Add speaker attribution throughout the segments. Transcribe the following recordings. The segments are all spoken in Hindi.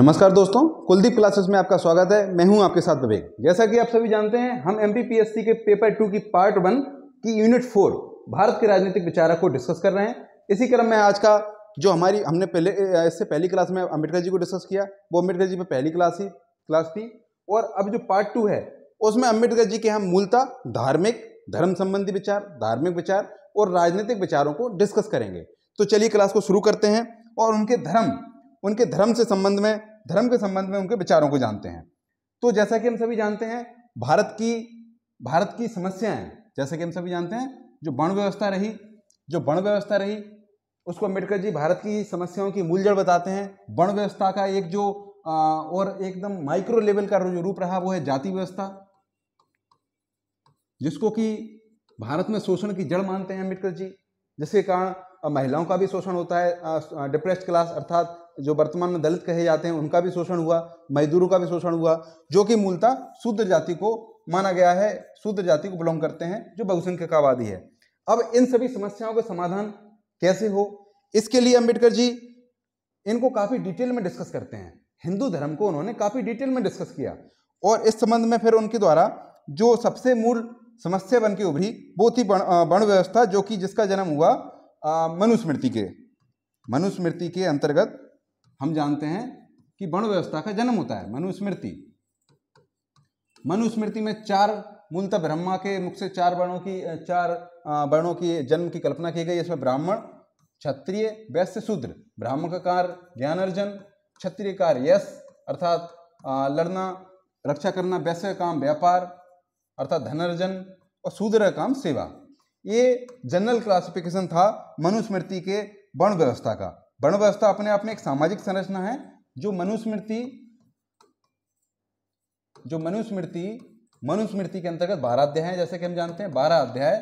Speaker 1: नमस्कार दोस्तों कुलदीप क्लासेस में आपका स्वागत है मैं हूं आपके साथ विवेक जैसा कि आप सभी जानते हैं हम एम के पेपर टू की पार्ट वन की यूनिट फोर भारत के राजनीतिक विचारक को डिस्कस कर रहे हैं इसी क्रम में आज का जो हमारी हमने पहले इससे पहली क्लास में अम्बेडकर जी को डिस्कस किया वो अम्बेडकर जी में पहली क्लास ही क्लास थी और अब जो पार्ट टू है उसमें अम्बेडकर जी के हम मूलतः धार्मिक धर्म संबंधी विचार धार्मिक विचार और राजनीतिक विचारों को डिस्कस करेंगे तो चलिए क्लास को शुरू करते हैं और उनके धर्म उनके धर्म से संबंध में धर्म के संबंध में उनके विचारों को जानते हैं तो जैसा कि हम सभी जानते हैं भारत की भारत की समस्याएं जैसा कि हम सभी जानते हैं जो वर्ण व्यवस्था रही जो वर्ण व्यवस्था रही उसको अम्बेडकर जी भारत की समस्याओं की मूल जड़ बताते हैं वर्ण व्यवस्था का एक जो आ, और एकदम माइक्रो लेवल का जो रूप रहा वो है जाति व्यवस्था जिसको कि भारत में शोषण की जड़ मानते हैं अम्बेडकर जी जिसके कारण महिलाओं का भी शोषण होता है डिप्रेस्ड क्लास अर्थात जो वर्तमान में दलित कहे जाते हैं उनका भी शोषण हुआ मजदूरों का भी शोषण हुआ जो कि मूलतः शूद्र जाति को माना गया है शूद्र जाति को बिलोंग करते हैं जो बहुसंख्यकवादी है अब इन सभी समस्याओं का समाधान कैसे हो इसके लिए अम्बेडकर जी इनको काफ़ी डिटेल में डिस्कस करते हैं हिंदू धर्म को उन्होंने काफ़ी डिटेल में डिस्कस किया और इस संबंध में फिर उनके द्वारा जो सबसे मूल समस्या बन के उभरी वो थी वर्ण व्यवस्था जो कि जिसका जन्म हुआ मनुस्मृति के मनुस्मृति के अंतर्गत हम जानते हैं कि वर्ण व्यवस्था का जन्म होता है मनुस्मृति मनुस्मृति में चार मूलतः ब्रह्मा के मुख से चार वर्णों की चार वर्णों की जन्म की कल्पना की गई इसमें ब्राह्मण क्षत्रिय वैश्य शूद्र ब्राह्मण का कार्य ज्ञान अर्जन क्षत्रिय कार्य यश अर्थात लड़ना रक्षा करना वैश्य काम व्यापार अर्थात धन अर्जन और शूद्र काम सेवा ये जनरल क्लासिफिकेशन था मनुस्मृति के वर्ण व्यवस्था का वर्ण व्यवस्था तो अपने आप में एक सामाजिक संरचना है जो मनुस्मृति जो मनुस्मृति मनुस्मृति के अंतर्गत बारह अध्याय जैसे कि हम जानते हैं बारह अध्याय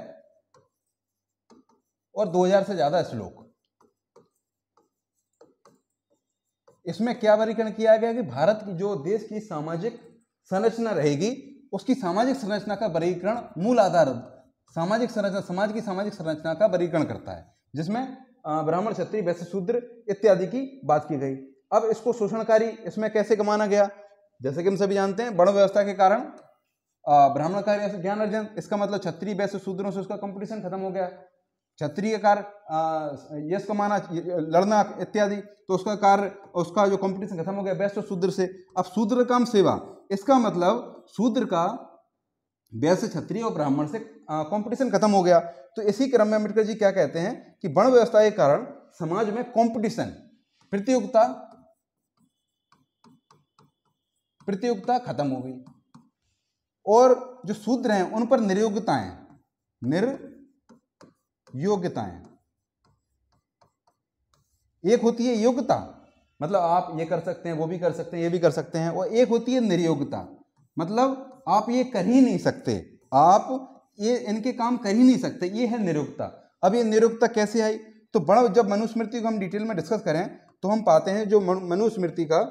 Speaker 1: और 2000 से ज्यादा श्लोक इसमें क्या वर्गीकरण किया गया कि भारत की जो देश की सामाजिक संरचना रहेगी उसकी सामाजिक संरचना का वर्गीकरण मूल आधार सामाजिक संरचना समाज की सामाजिक संरचना का वर्गीकरण करता है जिसमें ब्राह्मण क्षत्रिय वैश्य शूद्र इत्यादि की बात की गई अब इसको शोषणकारी इसमें कैसे कमाना गया जैसे कि हम सभी जानते हैं बड़ व्यवस्था के कारण ब्राह्मण कार्य ज्ञान अर्जन इसका मतलब क्षत्रिय वैश्य शूद्रों से उसका कंपटीशन खत्म हो गया क्षत्रिय कार्य यश कमाना लड़ना इत्यादि तो उसका कार्य उसका जो कंपटीशन खत्म हो गया वैश्य शूद्र से अब शूद्र काम सेवा इसका मतलब शूद्र का वैश्य क्षत्रिय और ब्राह्मण से कंपटीशन खत्म हो गया तो इसी क्रम में अम्बेडकर जी क्या कहते हैं कि वर्ण व्यवस्था के कारण समाज में कंपटीशन प्रतियोगिता प्रतियोगिता खत्म हो गई और जो शूद्र हैं उन पर निर्योग्यताएं निर्योग्यताएं एक होती है योग्यता मतलब आप ये कर सकते हैं वो भी कर सकते हैं ये भी कर सकते हैं और एक होती है निर्योग्यता मतलब आप ये कर ही नहीं सकते आप ये इनके काम कर ही नहीं सकते ये है निरुक्ता अब ये निरुक्ता कैसे आई तो बड़ा जब मनुस्मृति को हम डिटेल में डिस्कस करें तो हम पाते हैं जो मनुस्मृति का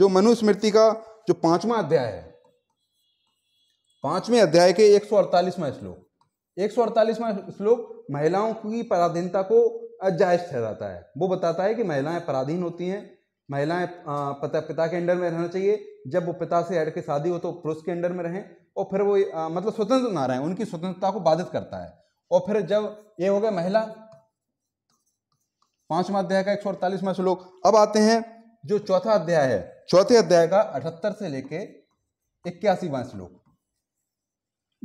Speaker 1: जो मनुस्मृति का जो पांचवा अध्याय है पांचवें अध्याय के एक सौ श्लोक एक सौ श्लोक महिलाओं की पराधीनता को अजायज ठहराता है वो बताता है कि महिलाएं पराधीन होती हैं महिलाएं पता पिता के अंडर में रहना चाहिए जब वो पिता से हट के शादी हो तो पुरुष के अंडर में रहें और फिर वो आ, मतलब स्वतंत्र ना रहें उनकी स्वतंत्रता को बाधित करता है और फिर जब ये हो गया महिला पांचवा अध्याय का एक सौ अड़तालीसवा श्लोक अब आते हैं जो चौथा अध्याय है चौथे अध्याय का अठहत्तर से लेके इक्यासीवा श्लोक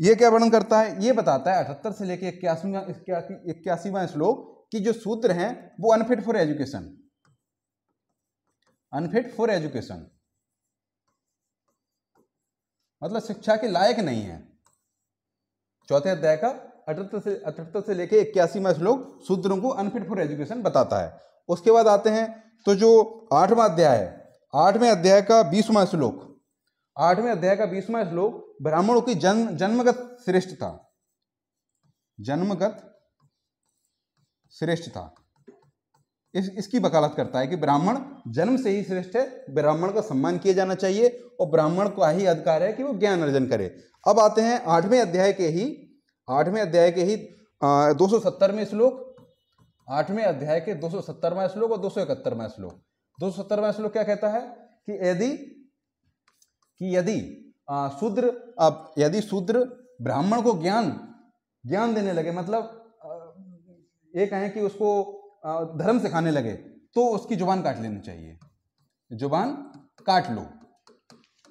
Speaker 1: ये क्या वर्णन करता है ये बताता है अठहत्तर से लेके इक्यासी इक्यासीवा श्लोक कि जो सूत्र हैं वो unfit for education unfit for education मतलब शिक्षा के लायक नहीं है चौथे अध्याय का अठहत्तर से अठहत्तर से लेके इक्यासीवा श्लोक शूद्रों को अनफिट फॉर एजुकेशन बताता है उसके बाद आते हैं तो जो आठवां अध्याय है आठवें अध्याय का बीसवां श्लोक आठवें अध्याय का बीसवां श्लोक ब्राह्मणों की जन्म जन्मगत श्रेष्ठ था जन्मगत श्रेष्ठ था इस, इसकी वकालत करता है कि ब्राह्मण जन्म से ही श्रेष्ठ है ब्राह्मण का सम्मान किया जाना चाहिए और ब्राह्मण को ही अधिकार है कि वो ज्ञान अर्जन करे अब आते हैं आठवें अध्याय के ही आठवें अध्याय के ही दो सौ सत्तरवें श्लोक आठवें अध्याय के दो सौ सत्तरवा श्लोक और दो सौ इकहत्तरवा श्लोक दो सौ सत्तरवा श्लोक क्या कहता है कि यदि कि यदि शूद्र अब यदि शूद्र ब्राह्मण को ज्ञान ज्ञान देने लगे मतलब ये कहें कि उसको धर्म सिखाने लगे तो उसकी जुबान काट लेनी चाहिए जुबान काट लो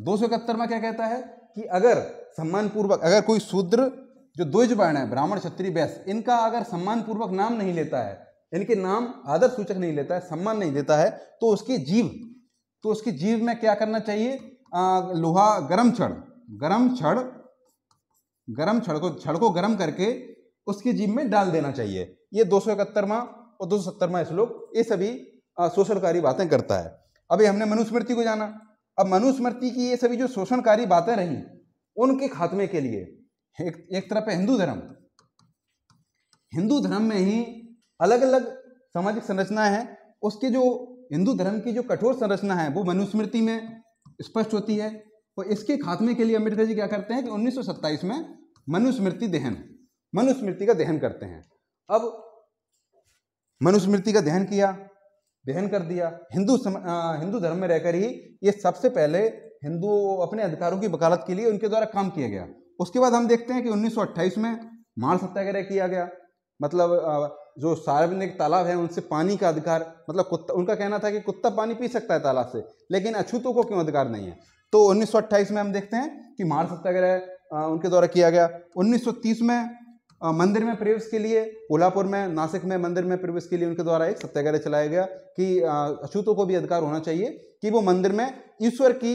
Speaker 1: दो सौ क्या कहता है कि अगर सम्मानपूर्वक अगर कोई शूद्र जो द्विजवर्ण है ब्राह्मण क्षत्रिय वैश्य इनका अगर सम्मानपूर्वक नाम नहीं लेता है इनके नाम आदर सूचक नहीं लेता है सम्मान नहीं देता है तो उसकी जीव तो उसकी जीव में क्या करना चाहिए आ, लोहा गरम छड़ गरम छड़ गरम छड़ को छड़ को गरम करके उसकी जीव में डाल देना चाहिए ये दो सौ इकहत्तरवा और दो श्लोक ये सभी शोषणकारी बातें करता है अभी हमने मनुस्मृति को जाना अब मनुस्मृति की ये सभी जो शोषणकारी बातें रही उनके खात्मे के लिए एक एक तरफ है हिंदू धर्म हिंदू धर्म में ही अलग अलग सामाजिक संरचना है उसके जो हिंदू धर्म की जो कठोर संरचना है वो मनुस्मृति में स्पष्ट होती है और तो इसके खात्मे के लिए अम्बेडकर जी क्या करते हैं कि 1927 में मनुस्मृति दहन मनुस्मृति का दहन करते हैं अब मनुस्मृति का दहन किया दहन कर दिया हिंदू सम, हिंदू धर्म में रहकर ही ये सबसे पहले हिंदू अपने अधिकारों की वकालत के लिए उनके द्वारा काम किया गया उसके बाद हम देखते हैं कि 1928 में मार सत्याग्रह किया गया मतलब जो सार्वजनिक तालाब है उनसे पानी का अधिकार मतलब कुत्ता उनका कहना था कि कुत्ता पानी पी सकता है तालाब से लेकिन अछूतों को क्यों अधिकार नहीं है तो 1928 में हम देखते हैं कि मार सत्याग्रह उनके द्वारा किया गया 1930 में मंदिर में प्रवेश के लिए कोल्हापुर में नासिक में मंदिर में प्रवेश के लिए उनके द्वारा एक सत्याग्रह चलाया गया कि अछूतों को भी अधिकार होना चाहिए कि वो मंदिर में ईश्वर की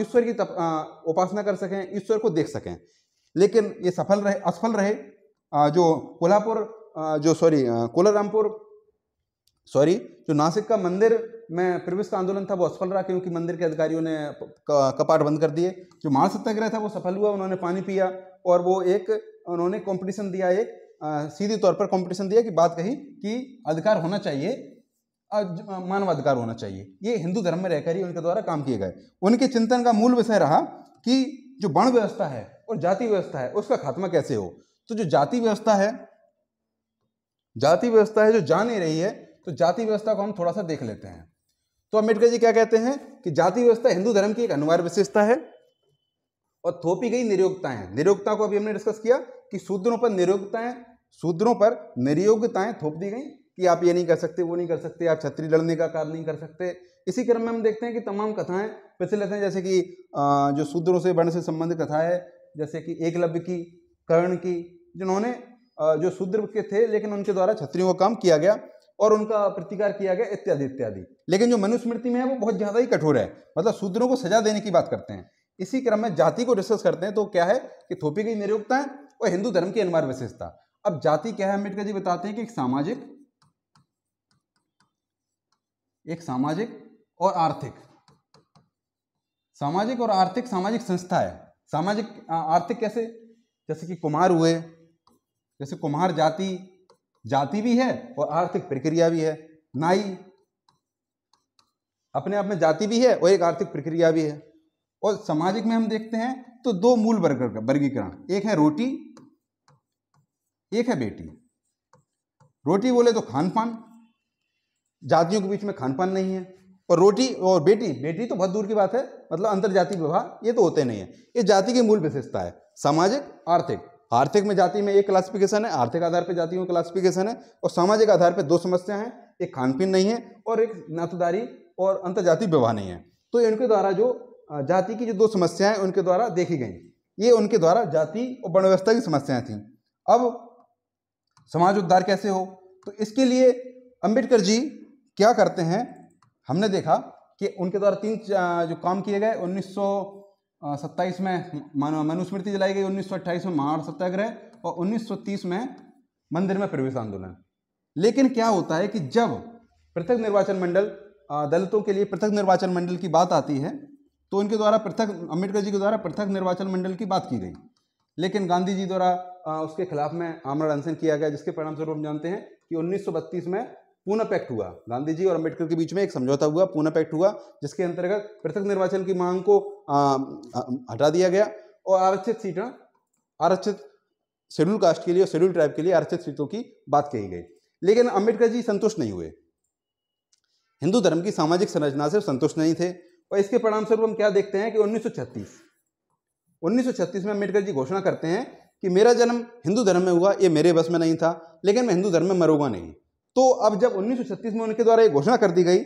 Speaker 1: ईश्वर की तप, उपासना कर सकें ईश्वर को देख सकें लेकिन ये सफल रहे असफल रहे आ, जो कोल्हापुर जो सॉरी कोलारामपुर सॉरी जो नासिक का मंदिर में प्रवेश का आंदोलन था वो असफल रहा क्योंकि मंदिर के अधिकारियों ने कपाट बंद कर दिए जो मार सत्याग्रह था वो सफल हुआ उन्होंने पानी पिया और वो एक उन्होंने कंपटीशन दिया एक सीधे तौर पर कंपटीशन दिया कि बात कही कि अधिकार होना चाहिए मानवाधिकार होना चाहिए ये हिंदू धर्म में रहकर ही उनके द्वारा काम किए गए उनके चिंतन का मूल विषय रहा कि जो वर्ण व्यवस्था है और जाति व्यवस्था है उसका खात्मा कैसे हो तो जो जाति व्यवस्था है जाति व्यवस्था है जो जा नहीं रही है तो जाति व्यवस्था को हम थोड़ा सा देख लेते हैं तो अम्बेडकर जी क्या कहते हैं कि जाति व्यवस्था हिंदू धर्म की एक अनिवार्य विशेषता है और थोपी गई निरयोगताएं निरयोगता को अभी हमने डिस्कस किया कि शूद्रों पर निरयोगताएं शूद्रों पर निरयोगताएं थोप दी गई कि आप ये नहीं कर सकते वो नहीं कर सकते आप छत्री लड़ने का कार्य नहीं कर सकते इसी क्रम में हम देखते हैं कि तमाम कथाएं प्रचलित हैं जैसे कि जो शूद्रों से वर्ण से संबंधित कथा है जैसे कि एकलव्य की कर्ण की जिन्होंने जो शूद्र के थे लेकिन उनके द्वारा छत्रियों का काम किया गया और उनका प्रतिकार किया गया इत्यादि इत्यादि लेकिन जो मनुस्मृति में है वो बहुत ज़्यादा ही कठोर है मतलब शूद्रों को सजा देने की बात करते हैं इसी क्रम में जाति को डिस्कस करते हैं तो क्या है कि थोपी गई निरुक्ता और हिंदू धर्म की अनिवार्य विशेषता अब जाति क्या है अम्बेडकर जी बताते हैं कि एक सामाजिक एक सामाजिक और आर्थिक सामाजिक और आर्थिक सामाजिक संस्था है सामाजिक आर्थिक कैसे जैसे कि कुमार हुए जैसे कुमार जाति जाति भी है और आर्थिक प्रक्रिया भी है नाई अपने आप में जाति भी है और एक आर्थिक प्रक्रिया भी है और सामाजिक में हम देखते हैं तो दो मूल वर्ग का वर्गीकरण एक है रोटी एक है बेटी रोटी बोले तो खान पान जातियों के बीच में खान पान नहीं है और रोटी और बेटी बेटी तो बहुत दूर की बात है मतलब अंतर जाति विवाह ये तो होते नहीं है ये जाति की मूल विशेषता है सामाजिक आर्थिक आर्थिक में जाति में एक क्लासिफिकेशन है आर्थिक आधार पर जातियों का क्लासिफिकेशन है और सामाजिक आधार पर दो समस्या हैं एक खान पीन नहीं है और एक नातदारी और जाति विवाह नहीं है तो इनके द्वारा जो जाति की जो दो समस्याएं उनके द्वारा देखी गई ये उनके द्वारा जाति और वर्ण व्यवस्था की समस्याएं थीं अब समाज उद्धार कैसे हो तो इसके लिए अंबेडकर जी क्या करते हैं हमने देखा कि उनके द्वारा तीन जो काम किए गए उन्नीस सत्ताईस में मनुस्मृति जलाई गई अट्ठाईस में महाड़ सत्याग्रह और तीस में मंदिर में प्रवेश आंदोलन लेकिन क्या होता है कि जब पृथक निर्वाचन मंडल दलितों के लिए पृथक निर्वाचन मंडल की बात आती है तो इनके द्वारा पृथक अम्बेडकर जी के द्वारा पृथक निर्वाचन मंडल की बात की गई लेकिन गांधी जी द्वारा उसके खिलाफ में आमरण अनशन किया गया जिसके परिणाम स्वरूप हम जानते हैं कि उन्नीस में पूर्ण पैक्ट हुआ गांधी जी और अम्बेडकर के बीच में एक समझौता हुआ पूर्ण पैक्ट हुआ जिसके अंतर्गत पृथक निर्वाचन की मांग को हटा दिया गया और आरक्षित सीटें आरक्षित शेड्यूल कास्ट के लिए और शेड्यूल ट्राइब के लिए आरक्षित सीटों की बात कही गई लेकिन अम्बेडकर जी संतुष्ट नहीं हुए हिंदू धर्म की सामाजिक संरचना से संतुष्ट नहीं थे और इसके परिणाम स्वरूप हम क्या देखते हैं कि 1936 1936 में अम्बेडकर जी घोषणा करते हैं कि मेरा जन्म हिंदू धर्म में हुआ ये मेरे बस में नहीं था लेकिन मैं हिंदू धर्म में मरूंगा नहीं तो अब जब 1936 में उनके द्वारा ये घोषणा कर दी गई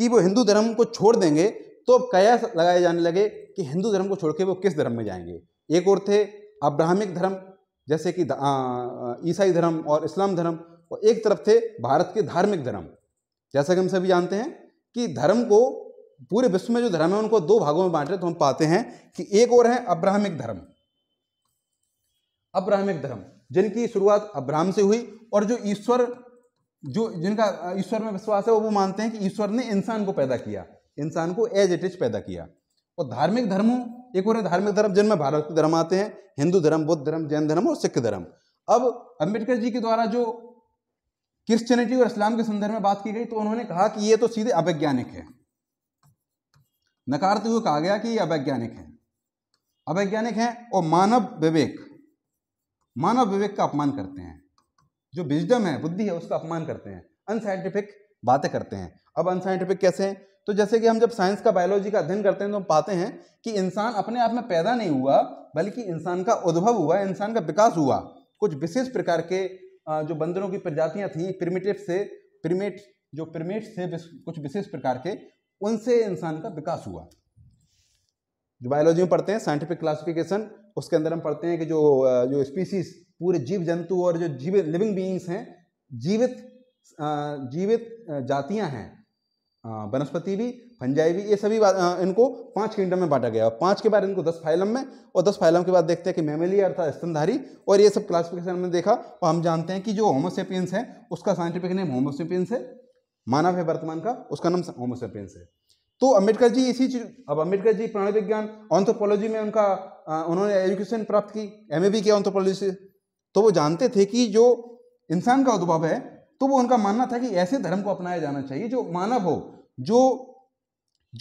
Speaker 1: कि वो हिंदू धर्म को छोड़ देंगे तो अब कयास लगाए जाने लगे कि हिंदू धर्म को छोड़ के वो किस धर्म में जाएंगे एक और थे अब्राहमिक धर्म जैसे कि ईसाई धर्म और इस्लाम धर्म और एक तरफ थे भारत के धार्मिक धर्म जैसा कि हम सभी जानते हैं कि धर्म को पूरे विश्व में जो धर्म है उनको दो भागों में बांट रहे तो हम पाते हैं कि एक और है अब्राहमिक धर्म अब्राहमिक धर्म जिनकी शुरुआत अब्राहम से हुई और जो ईश्वर जो जिनका ईश्वर में विश्वास है वो वो मानते हैं कि ईश्वर ने इंसान को पैदा किया इंसान को एज इट इज पैदा किया और धार्मिक धर्मों एक और धार्मिक धर्म जिनमें भारत के धर्म आते हैं हिंदू धर्म बौद्ध धर्म जैन धर्म और सिख धर्म अब अम्बेडकर जी के द्वारा जो क्रिश्चियनिटी और इस्लाम के संदर्भ में बात की गई तो उन्होंने कहा कि ये तो सीधे अवैज्ञानिक है नकारते हुए कहा गया कि ये अवैज्ञानिक है अवैज्ञानिक है और मानव विवेक मानव विवेक का अपमान करते हैं जो विजडम है बुद्धि है उसका अपमान करते हैं अनसाइंटिफिक बातें करते हैं अब अनसाइंटिफिक कैसे हैं तो जैसे कि हम जब साइंस का बायोलॉजी का अध्ययन करते हैं तो हम पाते हैं कि इंसान अपने आप में पैदा नहीं हुआ बल्कि इंसान का उद्भव हुआ इंसान का विकास हुआ कुछ विशेष प्रकार के जो बंदरों की प्रजातियां थी प्रिमेटिव से प्रिमेट जो प्रिमेट से कुछ विशेष प्रकार के उनसे इंसान का विकास हुआ जो बायोलॉजी में पढ़ते हैं साइंटिफिक क्लासिफिकेशन उसके अंदर हम पढ़ते हैं कि जो जो स्पीसीज पूरे जीव जंतु और जो जीवित लिविंग बींग्स हैं जीवित जीवित जातियां हैं वनस्पति भी फंजाई भी ये सभी इनको पांच किंगडम में बांटा गया पांच के बाद इनको दस फाइलम में और दस फाइलम के बाद देखते हैं कि मेमेली अर्थात स्तनधारी और ये सब क्लासिफिकेशन में देखा और हम जानते हैं कि जो होमोसेपियंस है उसका साइंटिफिक नेम होमोसेपियंस है मानव है वर्तमान का उसका नाम होमोसेपियंस है तो अम्बेडकर जी इसी चीज अब अम्बेडकर जी प्राणी विज्ञान ऑन्थोपोलॉजी में उनका आ, उन्होंने एजुकेशन प्राप्त की एम भी किया ऑन्थोपोलॉजी से तो वो जानते थे कि जो इंसान का उद्भव है तो वो उनका मानना था कि ऐसे धर्म को अपनाया जाना चाहिए जो मानव हो जो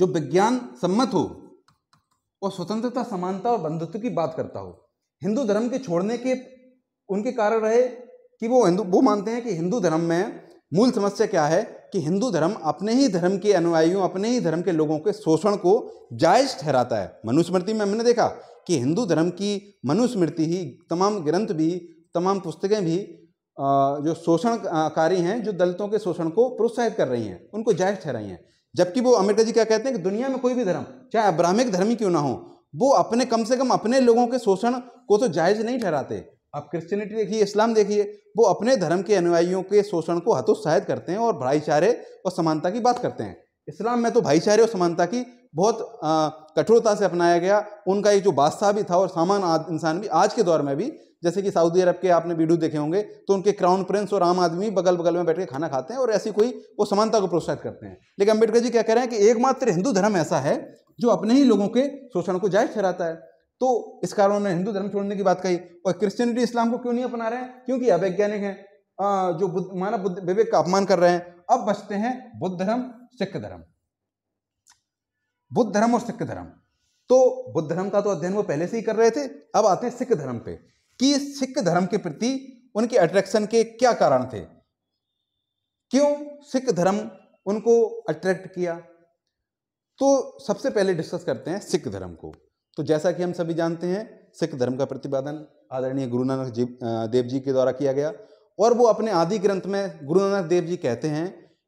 Speaker 1: जो विज्ञान सम्मत हो और स्वतंत्रता समानता और बंधुत्व की बात करता हो हिंदू धर्म के छोड़ने के उनके कारण रहे कि वो हिंदू वो मानते हैं कि हिंदू धर्म में मूल समस्या क्या है कि हिंदू धर्म अपने ही धर्म के अनुयायियों अपने ही धर्म के लोगों के शोषण को जायज ठहराता है मनुस्मृति में हमने देखा कि हिंदू धर्म की मनुस्मृति ही तमाम ग्रंथ भी तमाम पुस्तकें भी जो शोषणकारी हैं जो दलितों के शोषण को प्रोत्साहित कर रही हैं उनको जायज ठहराई हैं जबकि वो अमेरिका जी क्या कहते हैं कि दुनिया में कोई भी धर्म चाहे अब्राह्मिक धर्म ही क्यों ना हो वो अपने कम से कम अपने लोगों के शोषण को तो जायज नहीं ठहराते आप क्रिश्चियनिटी देखिए इस्लाम देखिए वो अपने धर्म के अनुयायियों के शोषण को हतोत्साहित करते हैं और भाईचारे और समानता की बात करते हैं इस्लाम में तो भाईचारे और समानता की बहुत कठोरता से अपनाया गया उनका एक जो बादशाह भी था और सामान इंसान भी आज के दौर में भी जैसे कि सऊदी अरब के आपने वीडियो देखे होंगे तो उनके क्राउन प्रिंस और आम आदमी बगल बगल में बैठ के खाना खाते हैं और ऐसी कोई वो समानता को प्रोत्साहित करते हैं लेकिन अम्बेडकर जी क्या कह रहे हैं कि एकमात्र हिंदू धर्म ऐसा है जो अपने ही लोगों के शोषण को जायज ठहराता है तो इस कारण उन्होंने हिंदू धर्म छोड़ने की बात कही और क्रिश्चियनिटी इस्लाम को क्यों नहीं अपना रहे हैं क्योंकि अवैज्ञानिक हैं जो बुद्ध मानव बुद्ध विवेक का अपमान कर रहे हैं अब बचते हैं बुद्ध धर्म सिख धर्म बुद्ध धर्म और सिख धर्म तो बुद्ध धर्म का तो अध्ययन वो पहले से ही कर रहे थे अब आते हैं सिख धर्म पे कि सिख धर्म के प्रति उनके अट्रैक्शन के क्या कारण थे क्यों सिख धर्म उनको अट्रैक्ट किया तो सबसे पहले डिस्कस करते हैं सिख धर्म को तो जैसा कि हम सभी जानते हैं सिख धर्म का प्रतिपादन आदरणीय गुरु नानक जी देव जी के द्वारा किया गया और वो अपने आदि ग्रंथ में गुरु नानक देव जी कहते हैं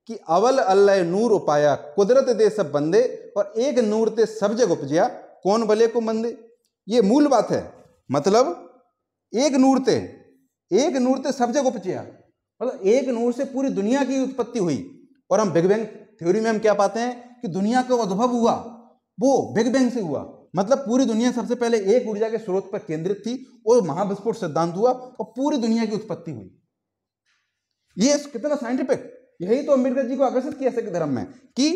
Speaker 1: कि अवल अल्लाह नूर उपाया कुदरत दे सब बंदे और एक नूर ते सब जग उपजिया कौन भले को मंदे ये मूल बात है मतलब एक नूर ते एक नूर ते सब जग उपजिया मतलब एक नूर से पूरी दुनिया की उत्पत्ति हुई और हम बिग बैंग थ्योरी में हम क्या पाते हैं कि दुनिया का उद्भव हुआ वो बिग बैंग से हुआ मतलब पूरी दुनिया सबसे पहले एक ऊर्जा के स्रोत पर केंद्रित थी और महाविस्फोट सिद्धांत हुआ और पूरी दुनिया की उत्पत्ति हुई ये कितना साइंटिफिक यही तो अंबेडकर जी को आकर्षित किया सके धर्म में कि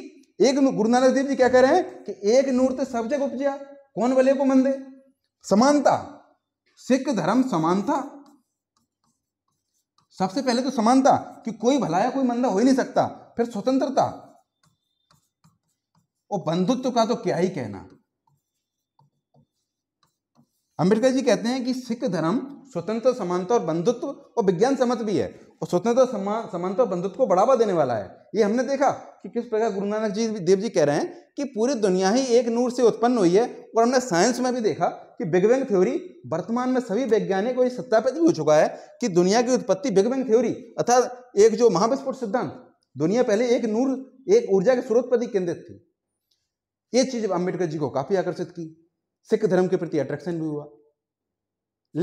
Speaker 1: एक गुरु नानक देव जी क्या कह रहे हैं कि एक नूर तो सब जग उपजा कौन वाले को मंदे समानता सिख धर्म समानता सबसे पहले तो समानता कि कोई भला या कोई मंदा हो ही नहीं सकता फिर स्वतंत्रता और बंधुत्व का तो क्या ही कहना अम्बेडकर जी कहते हैं कि सिख धर्म स्वतंत्र समानता और बंधुत्व और विज्ञान सम्मत भी है और स्वतंत्र समान समानता और बंधुत्व को बढ़ावा देने वाला है ये हमने देखा कि किस प्रकार गुरु नानक जी देव जी कह रहे हैं कि पूरी दुनिया ही एक नूर से उत्पन्न हुई है और हमने साइंस में भी देखा कि बिग बैंग थ्योरी वर्तमान में सभी वैज्ञानिकों और सत्यापित भी हो चुका है कि दुनिया की उत्पत्ति बिग बैंग थ्योरी अर्थात एक जो महाविस्फोट सिद्धांत दुनिया पहले एक नूर एक ऊर्जा के स्रोत पर ही केंद्रित थी ये चीज़ अम्बेडकर जी को काफ़ी आकर्षित की सिख धर्म के प्रति अट्रैक्शन भी हुआ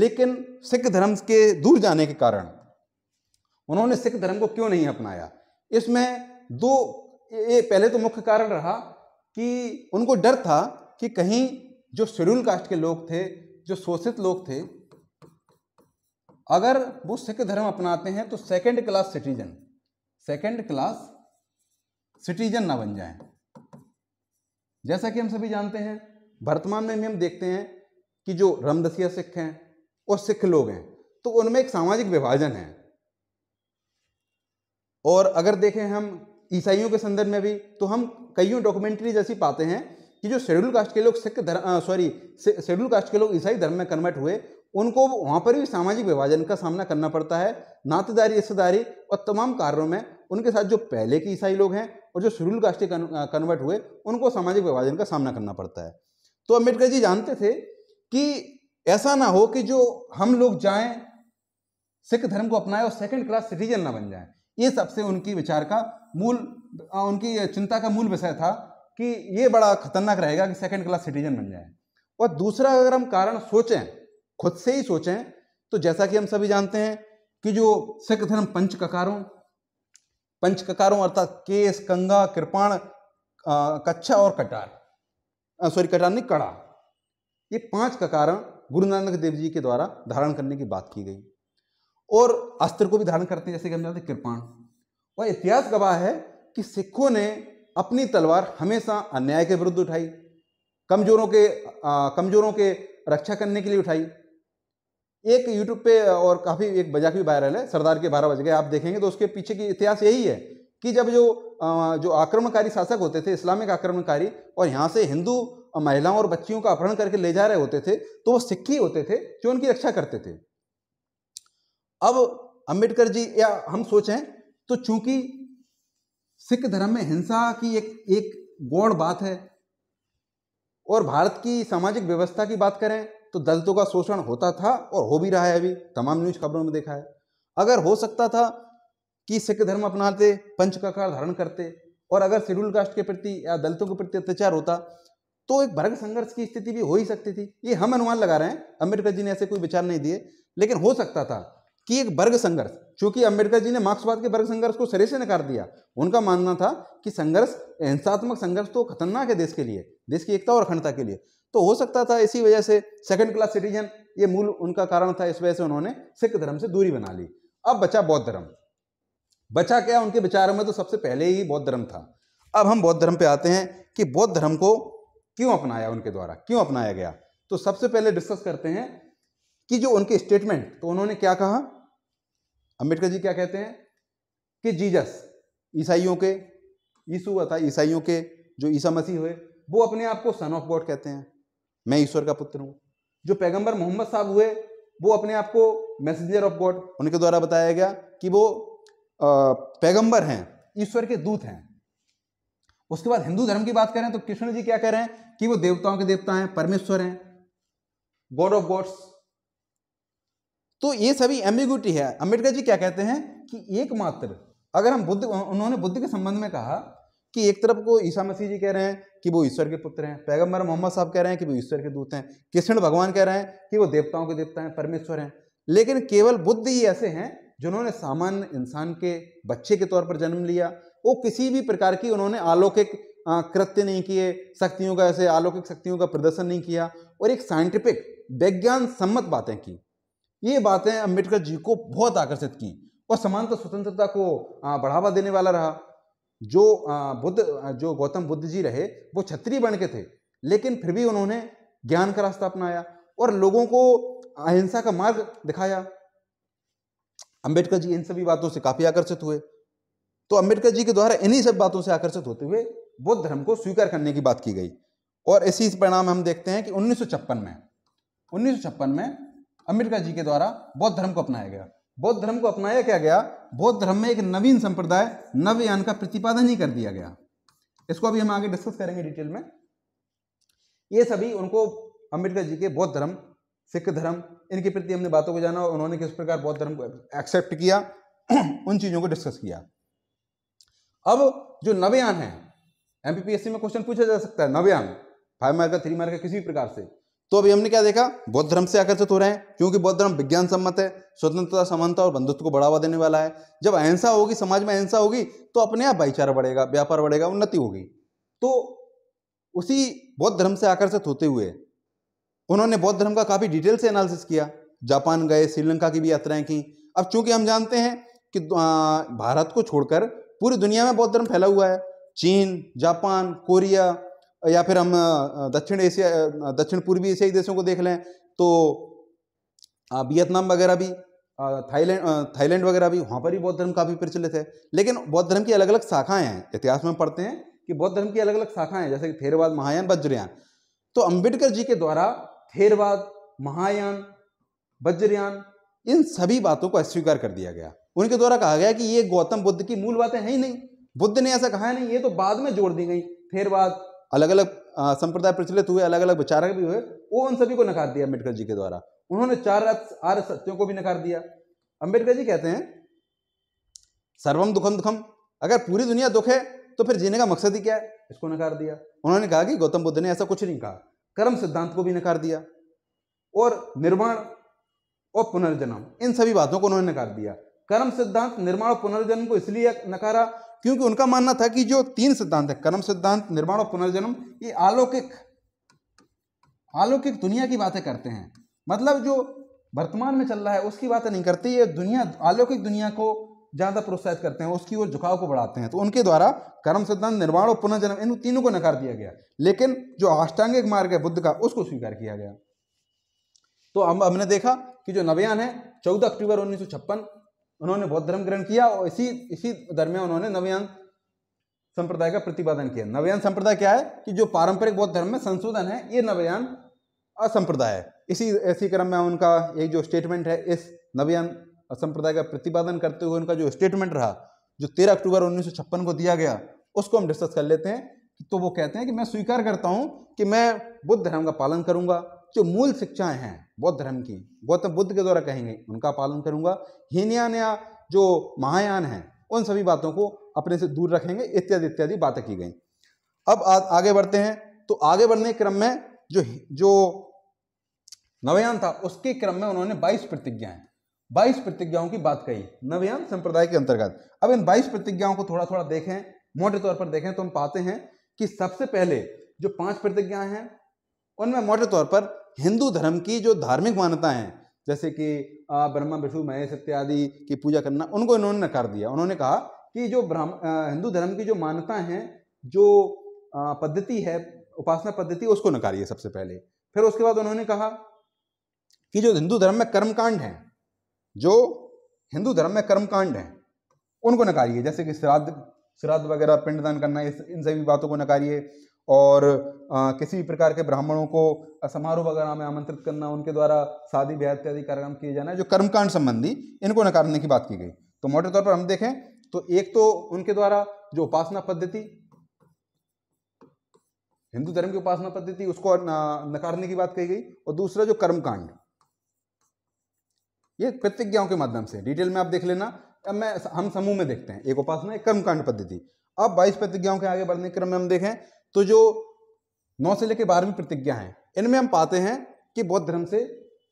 Speaker 1: लेकिन सिख धर्म के दूर जाने के कारण उन्होंने सिख धर्म को क्यों नहीं अपनाया इसमें दो ये पहले तो मुख्य कारण रहा कि उनको डर था कि कहीं जो शेड्यूल कास्ट के लोग थे जो शोषित लोग थे अगर वो सिख धर्म अपनाते हैं तो second class citizen second class citizen ना बन जाएं जैसा कि हम सभी जानते हैं वर्तमान में भी हम देखते हैं कि जो रमदसिया सिख हैं और सिख लोग हैं तो उनमें एक सामाजिक विभाजन है और अगर देखें हम ईसाइयों के संदर्भ में भी तो हम कईयों डॉक्यूमेंट्री जैसी पाते हैं कि जो शेड्यूल कास्ट के लोग सिख धर्म सॉरी शेड्यूल कास्ट के लोग ईसाई धर्म में कन्वर्ट हुए उनको वहाँ पर भी सामाजिक विभाजन का सामना करना पड़ता है नातेदारी रिश्तेदारी और तमाम कार्यों में उनके साथ जो पहले के ईसाई लोग हैं और जो शेड्यूल कास्ट के कन्वर्ट हुए उनको सामाजिक विभाजन का सामना करना पड़ता है तो अम्बेडकर जी जानते थे कि ऐसा ना हो कि जो हम लोग जाएं सिख धर्म को अपनाएं और सेकंड क्लास सिटीजन ना बन जाएं ये सबसे उनकी विचार का मूल उनकी चिंता का मूल विषय था कि ये बड़ा खतरनाक रहेगा कि सेकंड क्लास सिटीजन बन जाए और दूसरा अगर हम कारण सोचें खुद से ही सोचें तो जैसा कि हम सभी जानते हैं कि जो सिख धर्म पंच ककारों पंच ककारों अर्थात केस कंगा कृपाण कच्छा और कटार सॉरी कटान कड़ा ये पांच का कारण गुरु नानक देव जी के द्वारा धारण करने की बात की गई और अस्त्र को भी धारण करते हैं जैसे कि हम जानते हैं कृपाण वह इतिहास गवाह है कि सिखों ने अपनी तलवार हमेशा अन्याय के विरुद्ध उठाई कमजोरों के कमजोरों के रक्षा करने के लिए उठाई एक यूट्यूब पे और काफ़ी एक बजा भी वायरल है सरदार के बारह बज गए आप देखेंगे तो उसके पीछे की इतिहास यही है कि जब जो जो आक्रमणकारी शासक होते थे इस्लामिक आक्रमणकारी और यहाँ से हिंदू महिलाओं और बच्चियों का अपहरण करके ले जा रहे होते थे तो वो सिख ही होते थे जो उनकी रक्षा करते थे अब अम्बेडकर जी या हम सोचें तो चूंकि सिख धर्म में हिंसा की एक एक गौण बात है और भारत की सामाजिक व्यवस्था की बात करें तो दलितों का शोषण होता था और हो भी रहा है अभी तमाम न्यूज खबरों में देखा है अगर हो सकता था कि सिख धर्म अपनाते पंच का आकार धारण करते और अगर शेड्यूल कास्ट के प्रति या दलितों के प्रति अत्याचार होता तो एक वर्ग संघर्ष की स्थिति भी हो ही सकती थी ये हम अनुमान लगा रहे हैं अम्बेडकर जी ने ऐसे कोई विचार नहीं दिए लेकिन हो सकता था कि एक वर्ग संघर्ष चूंकि अम्बेडकर जी ने मार्क्सवाद के वर्ग संघर्ष को सिरे से नकार दिया उनका मानना था कि संघर्ष हिंसात्मक संघर्ष तो खतरनाक है देश के लिए देश की एकता और अखंडता के लिए तो हो सकता था इसी वजह से सेकंड क्लास सिटीजन ये मूल उनका कारण था इस वजह से उन्होंने सिख धर्म से दूरी बना ली अब बचा बौद्ध धर्म बचा क्या उनके विचारों में तो सबसे पहले ही बौद्ध धर्म था अब हम बौद्ध धर्म पे आते हैं कि बौद्ध धर्म को क्यों अपनाया उनके द्वारा क्यों अपनाया गया तो सबसे पहले डिस्कस करते हैं कि जो उनके स्टेटमेंट तो उन्होंने क्या कहा अंबेडकर जी क्या कहते हैं कि जीजस ईसाइयों के ईसु था ईसाइयों के जो ईसा मसीह हुए वो अपने आप को सन ऑफ गॉड कहते हैं मैं ईश्वर का पुत्र हूँ जो पैगंबर मोहम्मद साहब हुए वो अपने आप को मैसेंजर ऑफ गॉड उनके द्वारा बताया गया कि वो पैगंबर हैं ईश्वर के दूत हैं उसके बाद हिंदू धर्म की बात करें तो कृष्ण जी क्या कह रहे हैं कि वो देवताओं के देवता हैं परमेश्वर हैं गॉड ऑफ गॉड्स तो ये सभी एम्बिग्यूटी है अम्बेडकर जी क्या कहते हैं कि एकमात्र अगर हम बुद्ध उन्होंने बुद्ध के संबंध में कहा कि एक तरफ को ईसा मसीह जी कह रहे हैं कि वो ईश्वर के पुत्र हैं पैगंबर मोहम्मद साहब कह रहे हैं कि वो ईश्वर के दूत हैं कृष्ण भगवान कह रहे हैं कि वो देवताओं के देवता हैं परमेश्वर हैं लेकिन केवल बुद्ध ही ऐसे हैं जिन्होंने सामान्य इंसान के बच्चे के तौर पर जन्म लिया वो किसी भी प्रकार की उन्होंने अलौकिक कृत्य नहीं किए शक्तियों का ऐसे अलौकिक शक्तियों का प्रदर्शन नहीं किया और एक साइंटिफिक वैज्ञान सम्मत बातें की ये बातें अम्बेडकर जी को बहुत आकर्षित की और समानता स्वतंत्रता को बढ़ावा देने वाला रहा जो बुद्ध जो गौतम बुद्ध जी रहे वो छत्री बन के थे लेकिन फिर भी उन्होंने ज्ञान का रास्ता अपनाया और लोगों को अहिंसा का मार्ग दिखाया अंबेडकर जी इन सभी बातों से काफ़ी आकर्षित हुए तो अंबेडकर जी के द्वारा इन्हीं सब बातों से आकर्षित होते हुए बौद्ध धर्म को स्वीकार करने की बात की गई और इसी परिणाम हम देखते हैं कि उन्नीस में उन्नीस में अंबेडकर जी के द्वारा बौद्ध धर्म को अपनाया गया बौद्ध धर्म को अपनाया क्या गया बौद्ध धर्म में एक नवीन संप्रदाय नवयान का प्रतिपादन ही कर दिया गया इसको अभी हम आगे डिस्कस करेंगे डिटेल में ये सभी उनको अंबेडकर जी के बौद्ध धर्म सिख धर्म इनके प्रति हमने बातों को जाना और उन्होंने किस प्रकार बौद्ध धर्म को एक्सेप्ट किया उन चीज़ों को डिस्कस किया अब जो नवयान है एमपीपीएससी में क्वेश्चन पूछा जा सकता है Navayana five mark three mark किसी भी प्रकार से तो अभी हमने क्या देखा बौद्ध धर्म से आकर्षित हो रहे हैं क्योंकि बौद्ध धर्म विज्ञान सम्मत है स्वतंत्रता समानता और बंधुत्व को बढ़ावा देने वाला है जब अहिंसा होगी समाज में अहिंसा होगी तो अपने आप भाईचारा बढ़ेगा व्यापार बढ़ेगा उन्नति होगी तो उसी बौद्ध धर्म से आकर्षित होते हुए उन्होंने बौद्ध धर्म का काफ़ी डिटेल से एनालिसिस किया जापान गए श्रीलंका की भी यात्राएं की अब चूंकि हम जानते हैं कि भारत को छोड़कर पूरी दुनिया में बौद्ध धर्म फैला हुआ है चीन जापान कोरिया या फिर हम दक्षिण एशिया दक्षिण पूर्वी एशियाई देशों को देख लें तो वियतनाम वगैरह भी थाईलैंड थाईलैंड वगैरह भी वहाँ पर भी बौद्ध धर्म काफ़ी प्रचलित है लेकिन बौद्ध धर्म की अलग अलग शाखाएं हैं इतिहास में पढ़ते हैं कि बौद्ध धर्म की अलग अलग शाखाएं हैं जैसे कि थेरवाद महायान वज्रयान तो अम्बेडकर जी के द्वारा थेरवाद महायान वज्रयान इन सभी बातों को अस्वीकार कर दिया गया उनके द्वारा कहा गया कि ये गौतम बुद्ध की मूल बातें हैं ही नहीं बुद्ध ने ऐसा कहा है नहीं ये तो बाद में जोड़ दी गई थेरवाद अलग अलग संप्रदाय प्रचलित हुए अलग अलग विचारक भी हुए वो उन सभी को नकार दिया अम्बेडकर जी के द्वारा उन्होंने चार आर्य सत्यों को भी नकार दिया अम्बेडकर जी कहते हैं सर्वम दुखम दुखम अगर पूरी दुनिया दुख है तो फिर जीने का मकसद ही क्या है इसको नकार दिया उन्होंने कहा कि गौतम बुद्ध ने ऐसा कुछ नहीं कहा कर्म सिद्धांत को भी नकार दिया और निर्माण और पुनर्जन्म इन सभी बातों को उन्होंने नकार दिया कर्म सिद्धांत निर्माण और पुनर्जन्म को इसलिए नकारा क्योंकि उनका मानना था कि जो तीन सिद्धांत है कर्म सिद्धांत निर्माण और पुनर्जन्म ये अलौकिक अलौकिक दुनिया की बातें करते हैं मतलब जो वर्तमान में चल रहा है उसकी बातें नहीं करते ये दुनिया अलौकिक दुनिया को ज़्यादा प्रोत्साहित करते हैं उसकी ओर झुकाव को बढ़ाते हैं तो उनके द्वारा कर्म सिद्धांत निर्माण और पुनर्जन्म इन तीनों को नकार दिया गया लेकिन जो अष्टांगिक मार्ग है बुद्ध का उसको स्वीकार किया गया तो हम हमने देखा कि जो नवयान है चौदह अक्टूबर उन्नीस उन्होंने बौद्ध धर्म ग्रहण किया और इसी इसी दरमियान उन्होंने नवयान संप्रदाय का प्रतिपादन किया नवयान संप्रदाय क्या है कि जो पारंपरिक बौद्ध धर्म में संशोधन है ये नवयान असंप्रदाय है इसी इसी क्रम में उनका एक जो स्टेटमेंट है इस नवयान असंप्रदाय का प्रतिपादन करते हुए उनका जो स्टेटमेंट रहा जो तेरह अक्टूबर उन्नीस को दिया गया उसको हम डिस्कस कर लेते हैं तो वो कहते हैं कि मैं स्वीकार करता हूँ कि मैं बुद्ध धर्म का पालन करूंगा जो मूल शिक्षाएं हैं बौद्ध धर्म की गौतम बुद्ध के द्वारा कहेंगे उनका पालन करूंगा हीनयान या जो महायान हैं उन सभी बातों को अपने से दूर रखेंगे इत्यादि इत्यादि बातें की गई अब आ, आगे बढ़ते हैं तो आगे बढ़ने के क्रम में जो जो नवयान था उसके क्रम में उन्होंने बाईस प्रतिज्ञाएं बाईस प्रतिज्ञाओं की बात कही नवयान संप्रदाय के अंतर्गत अब इन बाईस प्रतिज्ञाओं को थोड़ा थोड़ा देखें मोटे तौर पर देखें तो हम पाते हैं कि सबसे पहले जो पांच प्रतिज्ञाएं हैं उनमें मोटे तौर पर हिंदू धर्म की जो धार्मिक मान्यता है जैसे कि ब्रह्मा विष्णु महेश इत्यादि की पूजा करना उनको इन्होंने नकार दिया उन्होंने कहा कि जो ब्रह्म हिंदू धर्म की जो मान्यता है जो पद्धति है उपासना पद्धति उसको नकारिए सबसे पहले फिर उसके बाद उन्होंने कहा कि जो हिंदू धर्म में कर्मकांड है जो हिंदू धर्म में कर्मकांड हैं उनको नकारिए जैसे कि श्राद्ध श्राद्ध वगैरह पिंडदान करना इन सभी बातों को नकारिए और आ, किसी भी प्रकार के ब्राह्मणों को समारोह वगैरह में आमंत्रित करना उनके द्वारा शादी ब्याह इत्यादि कार्यक्रम किए जाना जो कर्मकांड संबंधी इनको नकारने की बात की गई तो मोटे तौर पर हम देखें तो एक तो उनके द्वारा जो उपासना पद्धति हिंदू धर्म की उपासना पद्धति उसको नकारने की बात कही गई और दूसरा जो कर्मकांड ये प्रतिज्ञाओं के माध्यम से डिटेल में आप देख लेना अब मैं हम समूह में देखते हैं एक उपासना एक कर्मकांड पद्धति अब बाईस प्रतिज्ञाओं के आगे बढ़ने के क्रम में हम देखें तो जो नौ से लेकर बारहवीं प्रतिज्ञा है इनमें हम पाते हैं कि बौद्ध धर्म से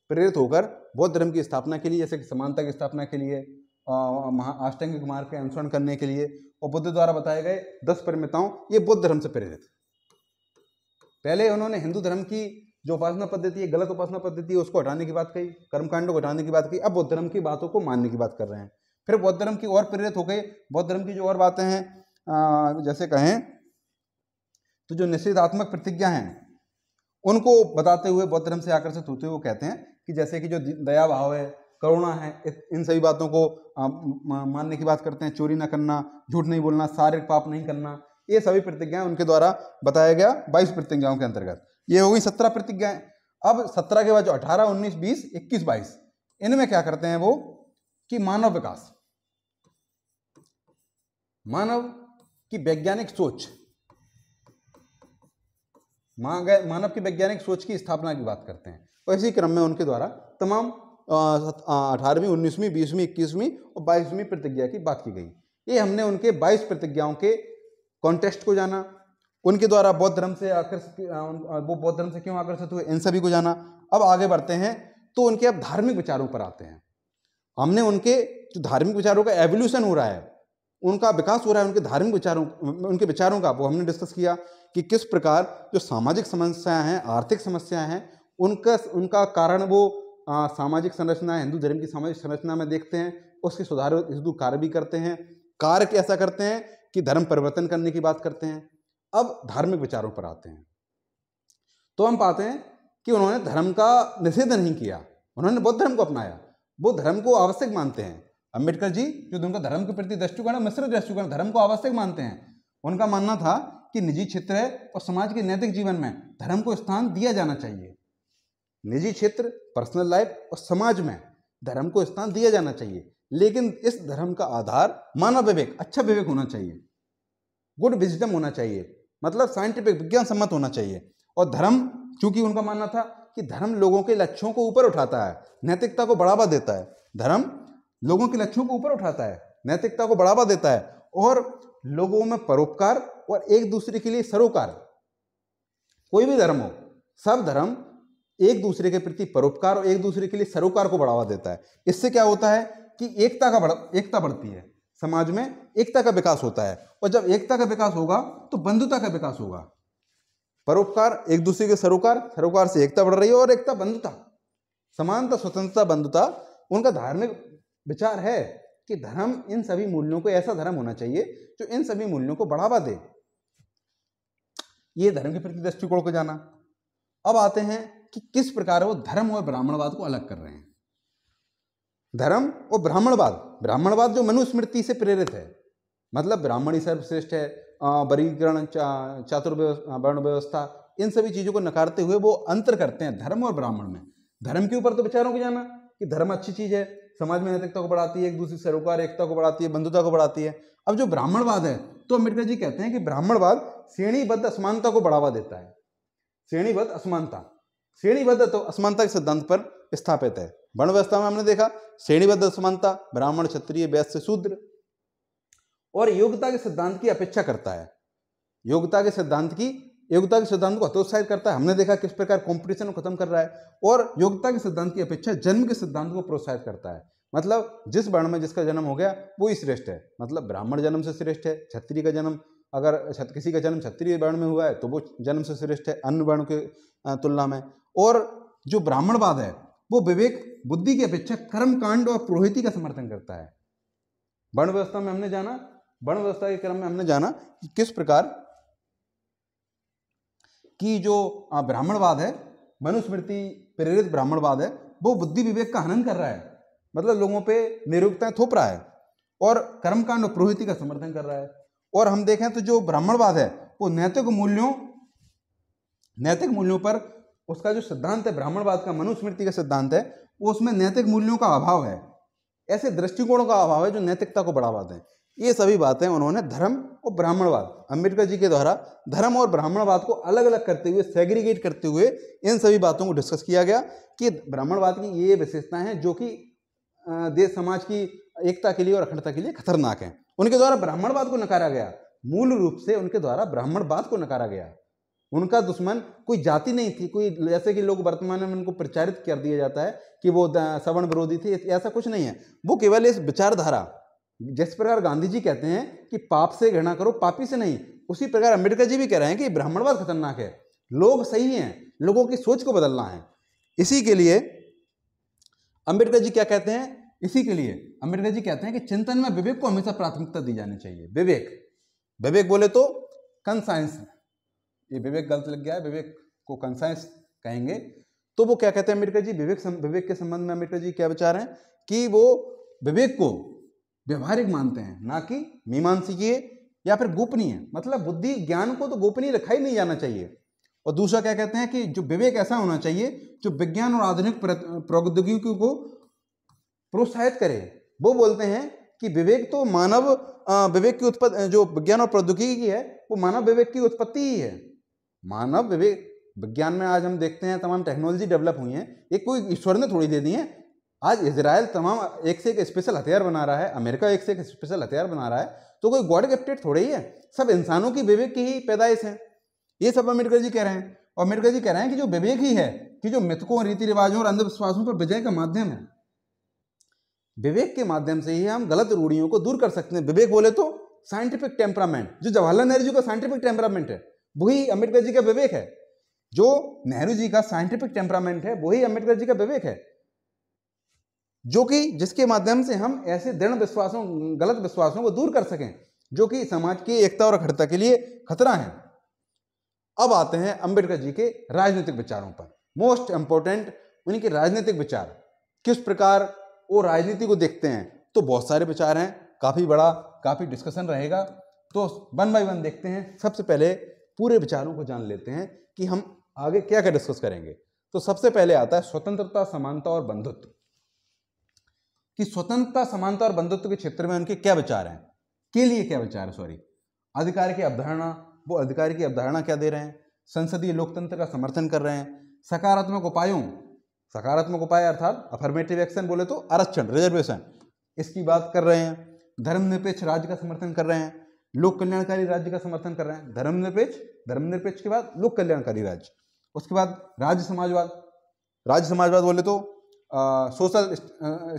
Speaker 1: प्रेरित होकर बौद्ध धर्म की स्थापना के लिए जैसे कि समानता की स्थापना के लिए महा अष्टांगिक मार्ग के अनुसरण करने के लिए और बुद्ध द्वारा बताए गए दस परिमिताओं ये बौद्ध धर्म से प्रेरित पहले उन्होंने हिंदू धर्म की जो उपासना पद्धति है गलत उपासना पद्धति है उसको हटाने की बात कही कर्मकांडों को हटाने की बात कही अब बौद्ध धर्म की बातों को मानने की बात कर रहे हैं फिर बौद्ध धर्म की और प्रेरित हो गए बौद्ध धर्म की जो और बातें हैं जैसे कहें तो जो निषेधात्मक प्रतिज्ञा हैं उनको बताते हुए बौद्ध धर्म से आकर्षित होते हुए वो कहते हैं कि जैसे कि जो दया भाव है करुणा है इन सभी बातों को मानने की बात करते हैं चोरी ना करना झूठ नहीं बोलना शारीरिक पाप नहीं करना ये सभी प्रतिज्ञाएं उनके द्वारा बताया गया बाईस प्रतिज्ञाओं के अंतर्गत ये हो गई सत्रह प्रतिज्ञाएं अब सत्रह के बाद जो अठारह उन्नीस बीस इक्कीस बाईस इनमें क्या करते हैं वो कि मानव विकास मानव की वैज्ञानिक सोच मानव की वैज्ञानिक सोच की स्थापना की बात करते हैं और इसी क्रम में उनके द्वारा तमाम अठारहवीं उन्नीसवीं बीसवीं इक्कीसवीं और बाईसवीं प्रतिज्ञा की बात की गई ये हमने उनके बाईस प्रतिज्ञाओं के कॉन्टेक्स्ट को जाना उनके द्वारा बौद्ध धर्म से आकर्षित वो बौद्ध धर्म से क्यों आकर्षित हुए इन सभी को जाना अब आगे बढ़ते हैं तो उनके अब धार्मिक विचारों पर आते हैं हमने उनके जो धार्मिक विचारों का एवोल्यूशन हो रहा है उनका विकास हो रहा है उनके धार्मिक विचारों उनके विचारों का वो हमने डिस्कस किया कि किस प्रकार जो सामाजिक समस्याएं हैं आर्थिक समस्याएं हैं उनका उनका कारण वो आ, सामाजिक संरचना हिंदू धर्म की सामाजिक संरचना में देखते हैं उसके सुधार हिंदू कार्य भी करते हैं कार्य कैसा करते हैं कि धर्म परिवर्तन करने की बात करते हैं अब धार्मिक विचारों पर आते हैं तो हम पाते हैं कि उन्होंने धर्म का निषेध नहीं किया उन्होंने बौद्ध धर्म को अपनाया वो धर्म को आवश्यक मानते हैं अम्बेडकर जी जो उनका धर्म के प्रति दृष्टिकोण है मिश्र दृष्टिकोण धर्म को आवश्यक मानते हैं उनका मानना था कि निजी क्षेत्र है और समाज के नैतिक जीवन में धर्म को स्थान दिया जाना चाहिए निजी क्षेत्र पर्सनल लाइफ और समाज में धर्म को स्थान दिया जाना चाहिए लेकिन इस धर्म का आधार मानव विवेक अच्छा विवेक होना चाहिए गुड विजडम होना चाहिए मतलब साइंटिफिक विज्ञान सम्मत होना चाहिए और धर्म चूंकि उनका मानना था कि धर्म लोगों के लक्ष्यों को ऊपर उठाता है नैतिकता को बढ़ावा देता है धर्म लोगों के लक्ष्यों को ऊपर उठाता है नैतिकता को बढ़ावा देता है और लोगों में परोपकार और एक दूसरे के लिए सरोकार कोई भी धर्म हो सब धर्म एक दूसरे के प्रति परोपकार और एक दूसरे के लिए सरोकार को बढ़ावा देता है इससे क्या होता है कि एकता का बढ़ एकता बढ़ती है समाज में एकता का विकास होता है और जब एकता का विकास होगा तो बंधुता का विकास होगा परोपकार एक दूसरे के सरोकार सरोकार से एकता बढ़ रही है और एकता बंधुता समानता स्वतंत्रता बंधुता उनका धार्मिक विचार है कि धर्म इन सभी मूल्यों को ऐसा धर्म होना चाहिए जो इन सभी मूल्यों को बढ़ावा दे ये धर्म के प्रति दृष्टिकोण को जाना अब आते हैं कि किस प्रकार वो धर्म और ब्राह्मणवाद को अलग कर रहे हैं धर्म और ब्राह्मणवाद ब्राह्मणवाद जो मनुस्मृति से प्रेरित है मतलब ब्राह्मण ही सर्वश्रेष्ठ है वर्गीकरण चा, वर्ण व्यवस्था इन सभी चीज़ों को नकारते हुए वो अंतर करते हैं धर्म और ब्राह्मण में धर्म के ऊपर तो विचारों को जाना कि धर्म अच्छी चीज़ है समाज में नैतिकता को बढ़ाती है एक दूसरे सरोकार एकता को बढ़ाती है बंधुता को बढ़ाती है अब जो ब्राह्मणवाद है तो अम्बेडकर जी कहते हैं कि ब्राह्मणवाद श्रेणीबद्ध असमानता को बढ़ावा देता है श्रेणीबद्ध असमानता श्रेणीबद्ध तो असमानता के सिद्धांत पर स्थापित है वर्ण व्यवस्था में हमने देखा श्रेणीबद्ध समानता ब्राह्मण क्षत्रिय वैश्य शूद्र और योग्यता के सिद्धांत की अपेक्षा करता है योग्यता के सिद्धांत की योग्यता के सिद्धांत को हतोत्साहित करता है हमने देखा किस प्रकार कंपटीशन को खत्म कर रहा है और योग्यता के सिद्धांत की अपेक्षा जन्म के सिद्धांत को प्रोत्साहित करता है मतलब जिस वर्ण में जिसका जन्म हो गया वो ही श्रेष्ठ है मतलब ब्राह्मण जन्म से श्रेष्ठ है क्षत्रिय का जन्म अगर किसी का जन्म क्षत्रिय वर्ण में हुआ है तो वो जन्म से श्रेष्ठ है अन्य वर्ण के तुलना में और जो ब्राह्मणवाद है वो विवेक बुद्धि की अपेक्षा कर्म कांड और पुरोहित का समर्थन करता है वर्ण व्यवस्था में हमने जाना वर्ण व्यवस्था के क्रम में हमने जाना कि किस प्रकार की जो ब्राह्मणवाद है मनुस्मृति प्रेरित ब्राह्मणवाद है वो बुद्धि विवेक का हनन कर रहा है मतलब लोगों पे निरुक्ताएं थोप रहा है और कर्मकांड और पुरोहिति का समर्थन कर रहा है और हम देखें तो जो ब्राह्मणवाद है वो नैतिक मूल्यों नैतिक मूल्यों पर उसका जो सिद्धांत है ब्राह्मणवाद का मनुस्मृति का सिद्धांत है वो उसमें नैतिक मूल्यों का अभाव है ऐसे दृष्टिकोणों का अभाव है जो नैतिकता को बढ़ावा दें ये सभी बातें उन्होंने धर्म और ब्राह्मणवाद अम्बेडकर जी के द्वारा धर्म और ब्राह्मणवाद को अलग अलग करते हुए सेग्रीगेट करते हुए इन सभी बातों को डिस्कस किया गया कि ब्राह्मणवाद की ये विशेषताएं हैं जो कि देश समाज की एकता के लिए और अखंडता के लिए खतरनाक हैं उनके द्वारा ब्राह्मणवाद को नकारा गया मूल रूप से उनके द्वारा ब्राह्मणवाद को नकारा गया उनका दुश्मन कोई जाति नहीं थी कोई जैसे कि लोग वर्तमान में उनको प्रचारित कर दिया जाता है कि वो सवर्ण विरोधी थे ऐसा कुछ नहीं है वो केवल इस विचारधारा जिस प्रकार गांधी जी कहते हैं कि पाप से घृणा करो पापी से नहीं उसी प्रकार अम्बेडकर जी भी कह रहे हैं कि ब्राह्मणवाद खतरनाक है लोग सही हैं लोगों की सोच को बदलना है इसी के लिए अम्बेडकर जी क्या कहते हैं इसी के लिए अम्बेडकर जी कहते हैं कि चिंतन में विवेक को हमेशा प्राथमिकता दी जानी चाहिए विवेक विवेक बोले तो कंसाइंस ये विवेक गलत लग गया है विवेक को कंसाइंस कहेंगे तो वो क्या कहते हैं अम्बेडकर जी विवेक विवेक के संबंध में अम्बेडकर जी क्या विचार हैं कि वो विवेक को व्यवहारिक मानते हैं ना कि मीमांसिकीय या फिर गोपनीय मतलब बुद्धि ज्ञान को तो गोपनीय रखा ही नहीं जाना चाहिए और दूसरा क्या कहते हैं कि जो विवेक ऐसा होना चाहिए जो विज्ञान और आधुनिक प्रौद्योगिकी को प्रोत्साहित करे वो बोलते हैं कि विवेक तो मानव विवेक की उत्पत्ति जो विज्ञान और प्रौद्योगिकी है वो मानव विवेक की उत्पत्ति ही है मानव विवेक विज्ञान में आज हम देखते हैं तमाम टेक्नोलॉजी डेवलप हुई है ये कोई ईश्वर ने थोड़ी दे दी है आज इसराइल तमाम एक से एक स्पेशल हथियार बना रहा है अमेरिका एक से एक स्पेशल हथियार बना रहा है तो कोई गॉड गिफ्टेड थोड़े ही है सब इंसानों की विवेक की ही पैदाइश है ये सब अम्बेडकर जी कह रहे हैं और अम्बेडकर जी कह रहे हैं कि जो विवेक ही है कि जो मृतकों रीति रिवाजों और अंधविश्वासों पर विजय का माध्यम है विवेक के माध्यम से ही हम गलत रूढ़ियों को दूर कर सकते हैं विवेक बोले तो साइंटिफिक टेम्परामेंट जो जवाहरलाल नेहरू जी का साइंटिफिक टेम्परामेंट है वही अम्बेडकर जी का विवेक है जो नेहरू जी का साइंटिफिक टेम्परामेंट है वही अम्बेडकर जी का विवेक है जो कि जिसके माध्यम से हम ऐसे दृढ़ विश्वासों गलत विश्वासों को दूर कर सकें जो कि समाज की एकता और अखंडता के लिए खतरा है अब आते हैं अंबेडकर जी के राजनीतिक विचारों पर मोस्ट इंपॉर्टेंट उनके राजनीतिक विचार किस प्रकार वो राजनीति को देखते हैं तो बहुत सारे विचार हैं काफ़ी बड़ा काफ़ी डिस्कशन रहेगा तो वन बाई वन देखते हैं सबसे पहले पूरे विचारों को जान लेते हैं कि हम आगे क्या क्या डिस्कस करेंगे तो सबसे पहले आता है स्वतंत्रता समानता और बंधुत्व कि स्वतंत्रता समानता और बंधुत्व के क्षेत्र में उनके क्या विचार हैं के लिए क्या विचार है सॉरी अधिकार की अवधारणा वो अधिकार की अवधारणा क्या दे रहे हैं संसदीय लोकतंत्र का समर्थन कर रहे हैं सकारात्मक उपायों सकारात्मक उपाय अर्थात अफर्मेटिव एक्शन बोले तो आरक्षण रिजर्वेशन इसकी बात कर रहे हैं धर्मनिरपेक्ष राज्य का समर्थन कर रहे हैं लोक कल्याणकारी राज्य का समर्थन कर रहे हैं धर्मनिरपेक्ष धर्मनिरपेक्ष के बाद लोक कल्याणकारी राज्य उसके बाद राज्य समाजवाद राज्य समाजवाद बोले तो सोशल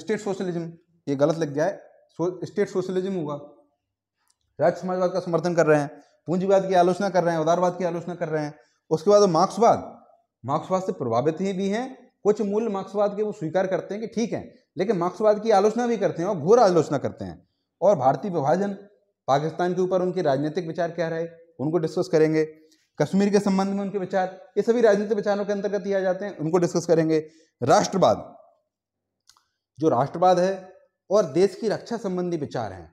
Speaker 1: स्टेट सोशलिज्म ये गलत लग गया है स्टेट सोशलिज्म होगा राज्य समाजवाद का समर्थन कर रहे हैं पूंजीवाद की आलोचना कर रहे हैं उदारवाद की आलोचना कर रहे हैं उसके बाद मार्क्सवाद मार्क्सवाद से प्रभावित ही भी हैं कुछ मूल मार्क्सवाद के वो स्वीकार करते हैं कि ठीक है लेकिन मार्क्सवाद की आलोचना भी करते हैं और घोर आलोचना करते हैं और भारतीय विभाजन पाकिस्तान के ऊपर उनके राजनीतिक विचार क्या रहे उनको डिस्कस करेंगे कश्मीर के संबंध में उनके विचार ये सभी राजनीतिक विचारों के अंतर्गत ही आ जाते हैं उनको डिस्कस करेंगे राष्ट्रवाद जो राष्ट्रवाद है और देश की रक्षा संबंधी विचार हैं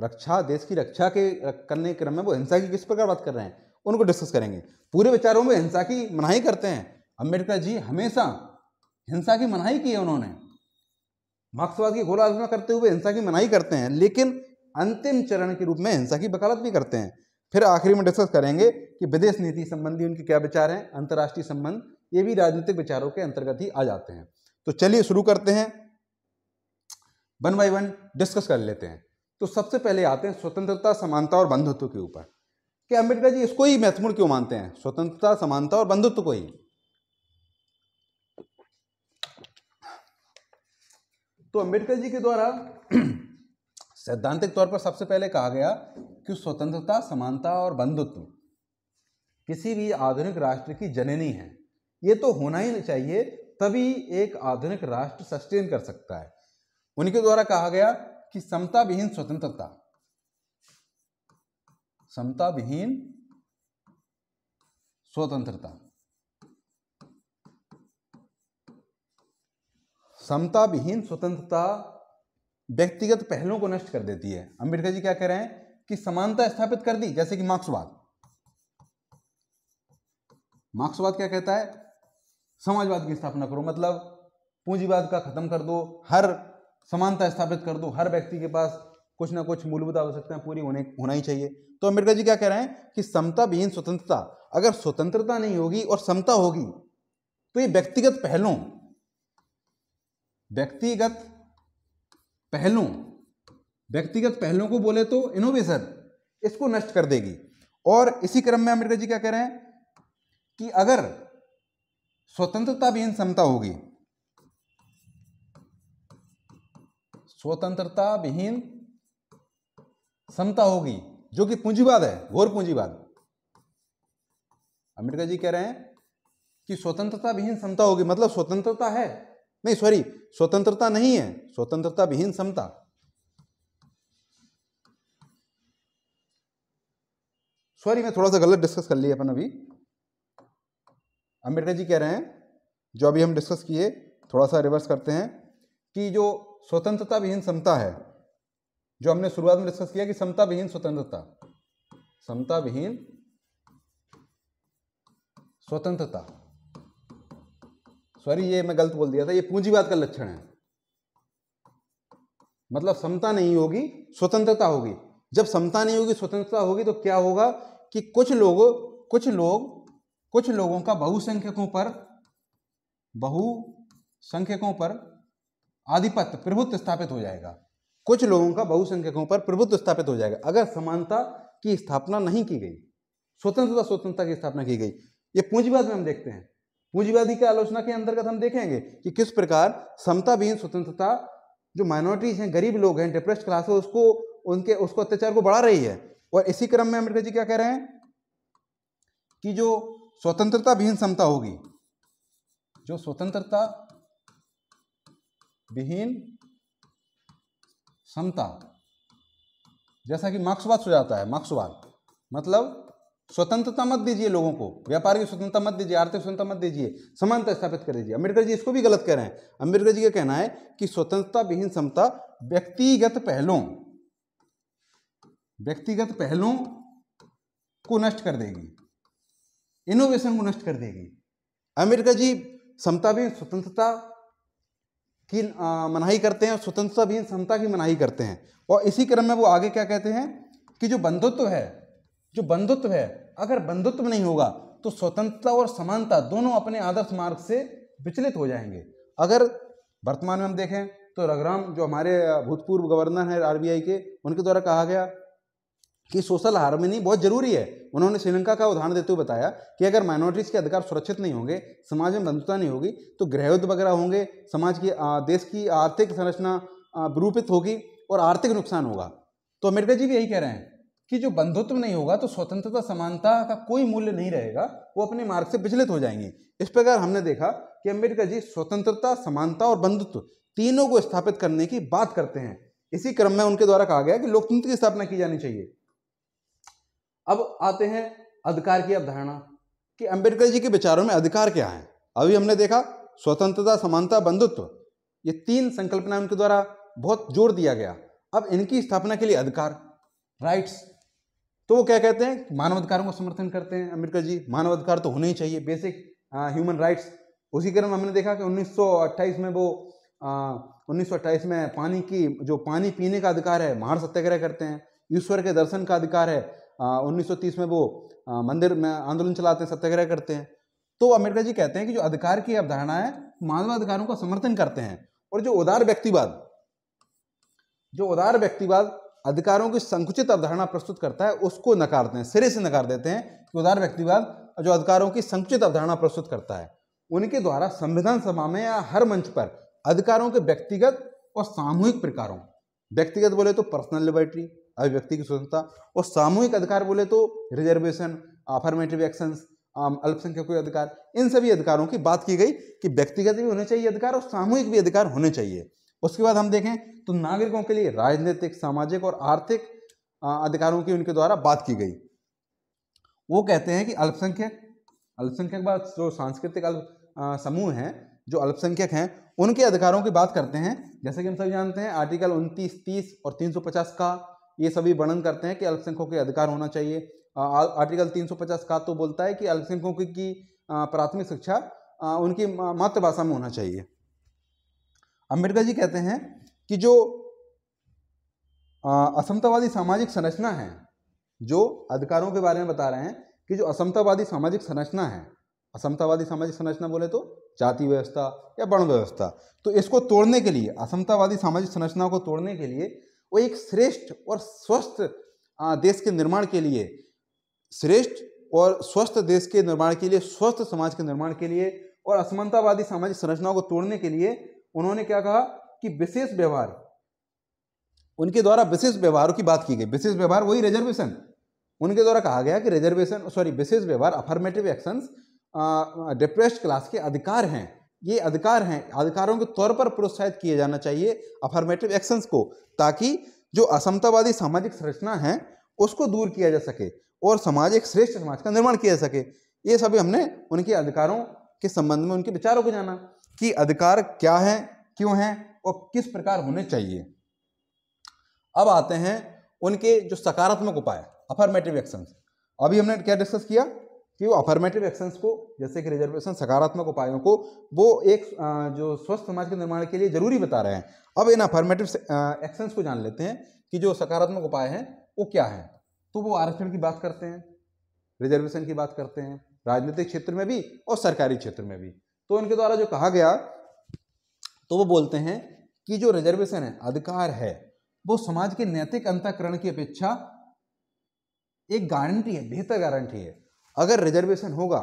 Speaker 1: रक्षा देश की रक्षा के करने के क्रम में वो हिंसा की किस प्रकार बात कर रहे हैं उनको डिस्कस करेंगे पूरे विचारों में हिंसा की मनाही करते हैं अम्बेडकर जी हमेशा हिंसा की मनाही की है उन्होंने मार्क्सवाद की गोला आलोचना करते हुए हिंसा की मनाही करते हैं लेकिन अंतिम चरण के रूप में हिंसा की वकालत भी करते हैं फिर आखिरी में डिस्कस करेंगे कि विदेश नीति संबंधी उनके क्या विचार हैं अंतर्राष्ट्रीय संबंध ये भी राजनीतिक विचारों के अंतर्गत ही आ जाते हैं तो चलिए शुरू करते हैं वन बाई वन डिस्कस कर लेते हैं तो सबसे पहले आते हैं स्वतंत्रता समानता और बंधुत्व के ऊपर कि अम्बेडकर जी इसको ही महत्वपूर्ण क्यों मानते हैं स्वतंत्रता समानता और बंधुत्व को ही तो अम्बेडकर जी के द्वारा सैद्धांतिक तौर पर सबसे पहले कहा गया कि स्वतंत्रता समानता और बंधुत्व किसी भी आधुनिक राष्ट्र की जननी है ये तो होना ही चाहिए तभी एक आधुनिक राष्ट्र सस्टेन कर सकता है उनके द्वारा कहा गया कि समता विहीन स्वतंत्रता समता विहीन स्वतंत्रता समता विहीन स्वतंत्रता व्यक्तिगत पहलों को नष्ट कर देती है अंबेडकर जी क्या कह रहे हैं कि समानता स्थापित कर दी जैसे कि मार्क्सवाद मार्क्सवाद क्या कहता है समाजवाद की स्थापना करो मतलब पूंजीवाद का खत्म कर दो हर समानता स्थापित कर दो हर व्यक्ति के पास कुछ ना कुछ मूलभूत आवश्यकताएं पूरी होने होना ही चाहिए तो अंबेडकर जी क्या कह रहे हैं कि समता विहीन स्वतंत्रता अगर स्वतंत्रता नहीं होगी और समता होगी तो ये व्यक्तिगत पहलों व्यक्तिगत पहलों व्यक्तिगत पहलों को बोले तो इनोवेशन इसको नष्ट कर देगी और इसी क्रम में अंबेडकर जी क्या कह रहे हैं कि अगर स्वतंत्रता विहीन समता होगी स्वतंत्रता विहीन समता होगी जो कि पूंजीवाद है घोर पूंजीवाद अंबेडकर जी कह रहे हैं कि स्वतंत्रता विहीन समता होगी मतलब स्वतंत्रता है नहीं सॉरी स्वतंत्रता नहीं है स्वतंत्रता विहीन समता सॉरी मैं थोड़ा सा गलत डिस्कस कर लिया अपन अभी अम्बेडकर जी कह रहे हैं जो अभी हम डिस्कस किए थोड़ा सा रिवर्स करते हैं कि जो स्वतंत्रता विहीन समता है जो हमने शुरुआत में डिस्कस किया कि समता विहीन स्वतंत्रता समता विहीन स्वतंत्रता सॉरी ये मैं गलत बोल दिया था ये पूंजीवाद का लक्षण है मतलब समता नहीं होगी स्वतंत्रता होगी जब समता नहीं होगी स्वतंत्रता होगी तो क्या होगा कि कुछ लोगों कुछ लोग कुछ लोगों का बहुसंख्यकों पर बहुसंख्यकों पर आधिपत्य प्रभुत्व स्थापित हो जाएगा कुछ लोगों का बहुसंख्यकों पर प्रभुत्व स्थापित हो जाएगा अगर समानता की स्थापना नहीं की गई स्वतंत्रता स्वतंत्रता की स्थापना की गई ये पूंजीवाद में हम देखते हैं पूंजीवादी के आलोचना के अंतर्गत हम देखेंगे कि किस प्रकार समताविहीन स्वतंत्रता जो माइनॉरिटीज हैं गरीब लोग हैं डिप्रेस्ड क्लास है उसको उनके उसको अत्याचार को बढ़ा रही है और इसी क्रम में अमृत जी क्या कह रहे हैं कि जो स्वतंत्रता विहीन समता होगी जो स्वतंत्रता विहीन समता जैसा कि मार्क्सवाद सुझाता है मार्क्सवाद मतलब स्वतंत्रता मत दीजिए लोगों को व्यापार की स्वतंत्रता मत दीजिए आर्थिक स्वतंत्रता मत दीजिए समानता स्थापित कर दीजिए अम्बेडकर जी इसको भी गलत कह रहे हैं अम्बेडकर जी का कहना है कि स्वतंत्रता विहीन समता व्यक्तिगत पहलों व्यक्तिगत पहलों को नष्ट कर देगी इनोवेशन को नष्ट कर देगी अम्बेडकर जी समता भी स्वतंत्रता की मनाही करते हैं और स्वतंत्रता भी समता की मनाही करते हैं और इसी क्रम में वो आगे क्या कहते हैं कि जो बंधुत्व है जो बंधुत्व है अगर बंधुत्व नहीं होगा तो स्वतंत्रता और समानता दोनों अपने आदर्श मार्ग से विचलित हो जाएंगे अगर वर्तमान में हम देखें तो रघुराम जो हमारे भूतपूर्व गवर्नर हैं आरबीआई के उनके द्वारा कहा गया कि सोशल हार्मनी बहुत जरूरी है उन्होंने श्रीलंका का उदाहरण देते हुए बताया कि अगर माइनॉरिटीज़ के अधिकार सुरक्षित नहीं होंगे समाज में बंधुता नहीं होगी तो गृहयुद्ध वगैरह होंगे समाज की देश की आर्थिक संरचना विरूपित होगी और आर्थिक नुकसान होगा तो अमेरिका जी भी यही कह रहे हैं कि जो बंधुत्व नहीं होगा तो स्वतंत्रता समानता का कोई मूल्य नहीं रहेगा वो अपने मार्ग से विचलित हो जाएंगे इस प्रकार हमने देखा कि अम्बेडकर जी स्वतंत्रता समानता और बंधुत्व तीनों को स्थापित करने की बात करते हैं इसी क्रम में उनके द्वारा कहा गया कि लोकतंत्र की स्थापना की जानी चाहिए अब आते हैं अधिकार की अवधारणा कि अंबेडकर जी के विचारों में अधिकार क्या है अभी हमने देखा स्वतंत्रता समानता बंधुत्व ये तीन संकल्पना उनके द्वारा बहुत जोर दिया गया अब इनकी स्थापना के लिए अधिकार राइट्स तो वो क्या कहते हैं मानवाधिकारों का समर्थन करते हैं अम्बेडकर जी मानवाधिकार तो होने ही चाहिए बेसिक ह्यूमन राइट्स उसी क्रम हमने देखा कि 1928 में वो उन्नीस में पानी की जो पानी पीने का अधिकार है महार सत्याग्रह करते हैं ईश्वर के दर्शन का अधिकार है उन्नीस में वो आ, मंदिर में आंदोलन चलाते हैं सत्याग्रह करते हैं तो अम्बेडकर जी कहते हैं कि जो अधिकार की अवधारणा है मानवाधिकारों का समर्थन करते हैं और जो उदार व्यक्तिवाद जो उदार व्यक्तिवाद अधिकारों की संकुचित अवधारणा प्रस्तुत करता है उसको नकारते हैं सिरे से नकार देते हैं कि उदार व्यक्तिवाद जो अधिकारों की संकुचित अवधारणा प्रस्तुत करता है उनके द्वारा संविधान सभा में या हर मंच पर अधिकारों के व्यक्तिगत और सामूहिक प्रकारों व्यक्तिगत बोले तो पर्सनल लिबर्टी अभिव्यक्ति की स्वतंत्रता और सामूहिक अधिकार बोले तो रिजर्वेशन अफर्मेटिव एक्शन अल्पसंख्यक के अधिकार इन सभी अधिकारों की बात की गई कि व्यक्तिगत भी होने चाहिए अधिकार और सामूहिक भी अधिकार होने चाहिए उसके बाद हम देखें तो नागरिकों के लिए राजनीतिक सामाजिक और आर्थिक अधिकारों की उनके द्वारा बात की गई वो कहते हैं कि अल्पसंख्यक अल्पसंख्यक बाद जो सांस्कृतिक अल्प समूह हैं जो अल्पसंख्यक हैं उनके अधिकारों की बात करते हैं जैसे कि हम सभी जानते हैं आर्टिकल उनतीस तीस और तीन का ये सभी वर्णन करते हैं कि अल्पसंख्यकों के अधिकार होना चाहिए आर्टिकल तीन का तो बोलता है कि अल्पसंख्यकों की प्राथमिक शिक्षा उनकी मातृभाषा में होना चाहिए अम्बेडकर जी कहते हैं कि जो असमतावादी सामाजिक संरचना है जो अधिकारों के बारे में बता रहे हैं कि जो असमतावादी सामाजिक संरचना है असमतावादी सामाजिक संरचना बोले तो जाति व्यवस्था या वर्ण व्यवस्था तो इसको तोड़ने के लिए असमतावादी सामाजिक संरचना को तोड़ने के लिए वो एक श्रेष्ठ और स्वस्थ देश के निर्माण के लिए श्रेष्ठ और स्वस्थ देश के निर्माण के लिए स्वस्थ समाज के निर्माण के लिए और असमानतावादी सामाजिक संरचनाओं को तोड़ने के लिए उन्होंने क्या कहा कि विशेष व्यवहार उनके द्वारा विशेष व्यवहारों की बात की गई विशेष व्यवहार वही रिजर्वेशन उनके द्वारा कहा गया कि रिजर्वेशन सॉरी विशेष व्यवहार अफर्मेटिव एक्शन डिप्रेस्ड क्लास के अधिकार हैं ये अधिकार हैं अधिकारों के तौर पर प्रोत्साहित किया जाना चाहिए अफर्मेटिव एक्शंस को ताकि जो असमतावादी सामाजिक संरचना है उसको दूर किया जा सके और समाज एक श्रेष्ठ समाज का निर्माण किया जा सके ये सभी हमने उनके अधिकारों के संबंध में उनके विचारों को जाना कि अधिकार क्या हैं क्यों हैं और किस प्रकार होने चाहिए अब आते हैं उनके जो सकारात्मक उपाय अफर्मेटिव एक्शंस अभी हमने क्या डिस्कस किया कि वो अफर्मेटिव एक्शंस को जैसे कि रिजर्वेशन सकारात्मक उपायों को वो एक जो स्वस्थ समाज के निर्माण के लिए जरूरी बता रहे हैं अब इन अफर्मेटिव एक्शंस को जान लेते हैं कि जो सकारात्मक उपाय हैं वो क्या हैं तो वो आरक्षण की बात करते हैं रिजर्वेशन की बात करते हैं राजनीतिक क्षेत्र में भी और सरकारी क्षेत्र में भी तो इनके द्वारा जो कहा गया तो वो बोलते हैं कि जो रिजर्वेशन है अधिकार है वो समाज के नैतिक अंतकरण की अपेक्षा एक गारंटी है बेहतर गारंटी है अगर रिजर्वेशन होगा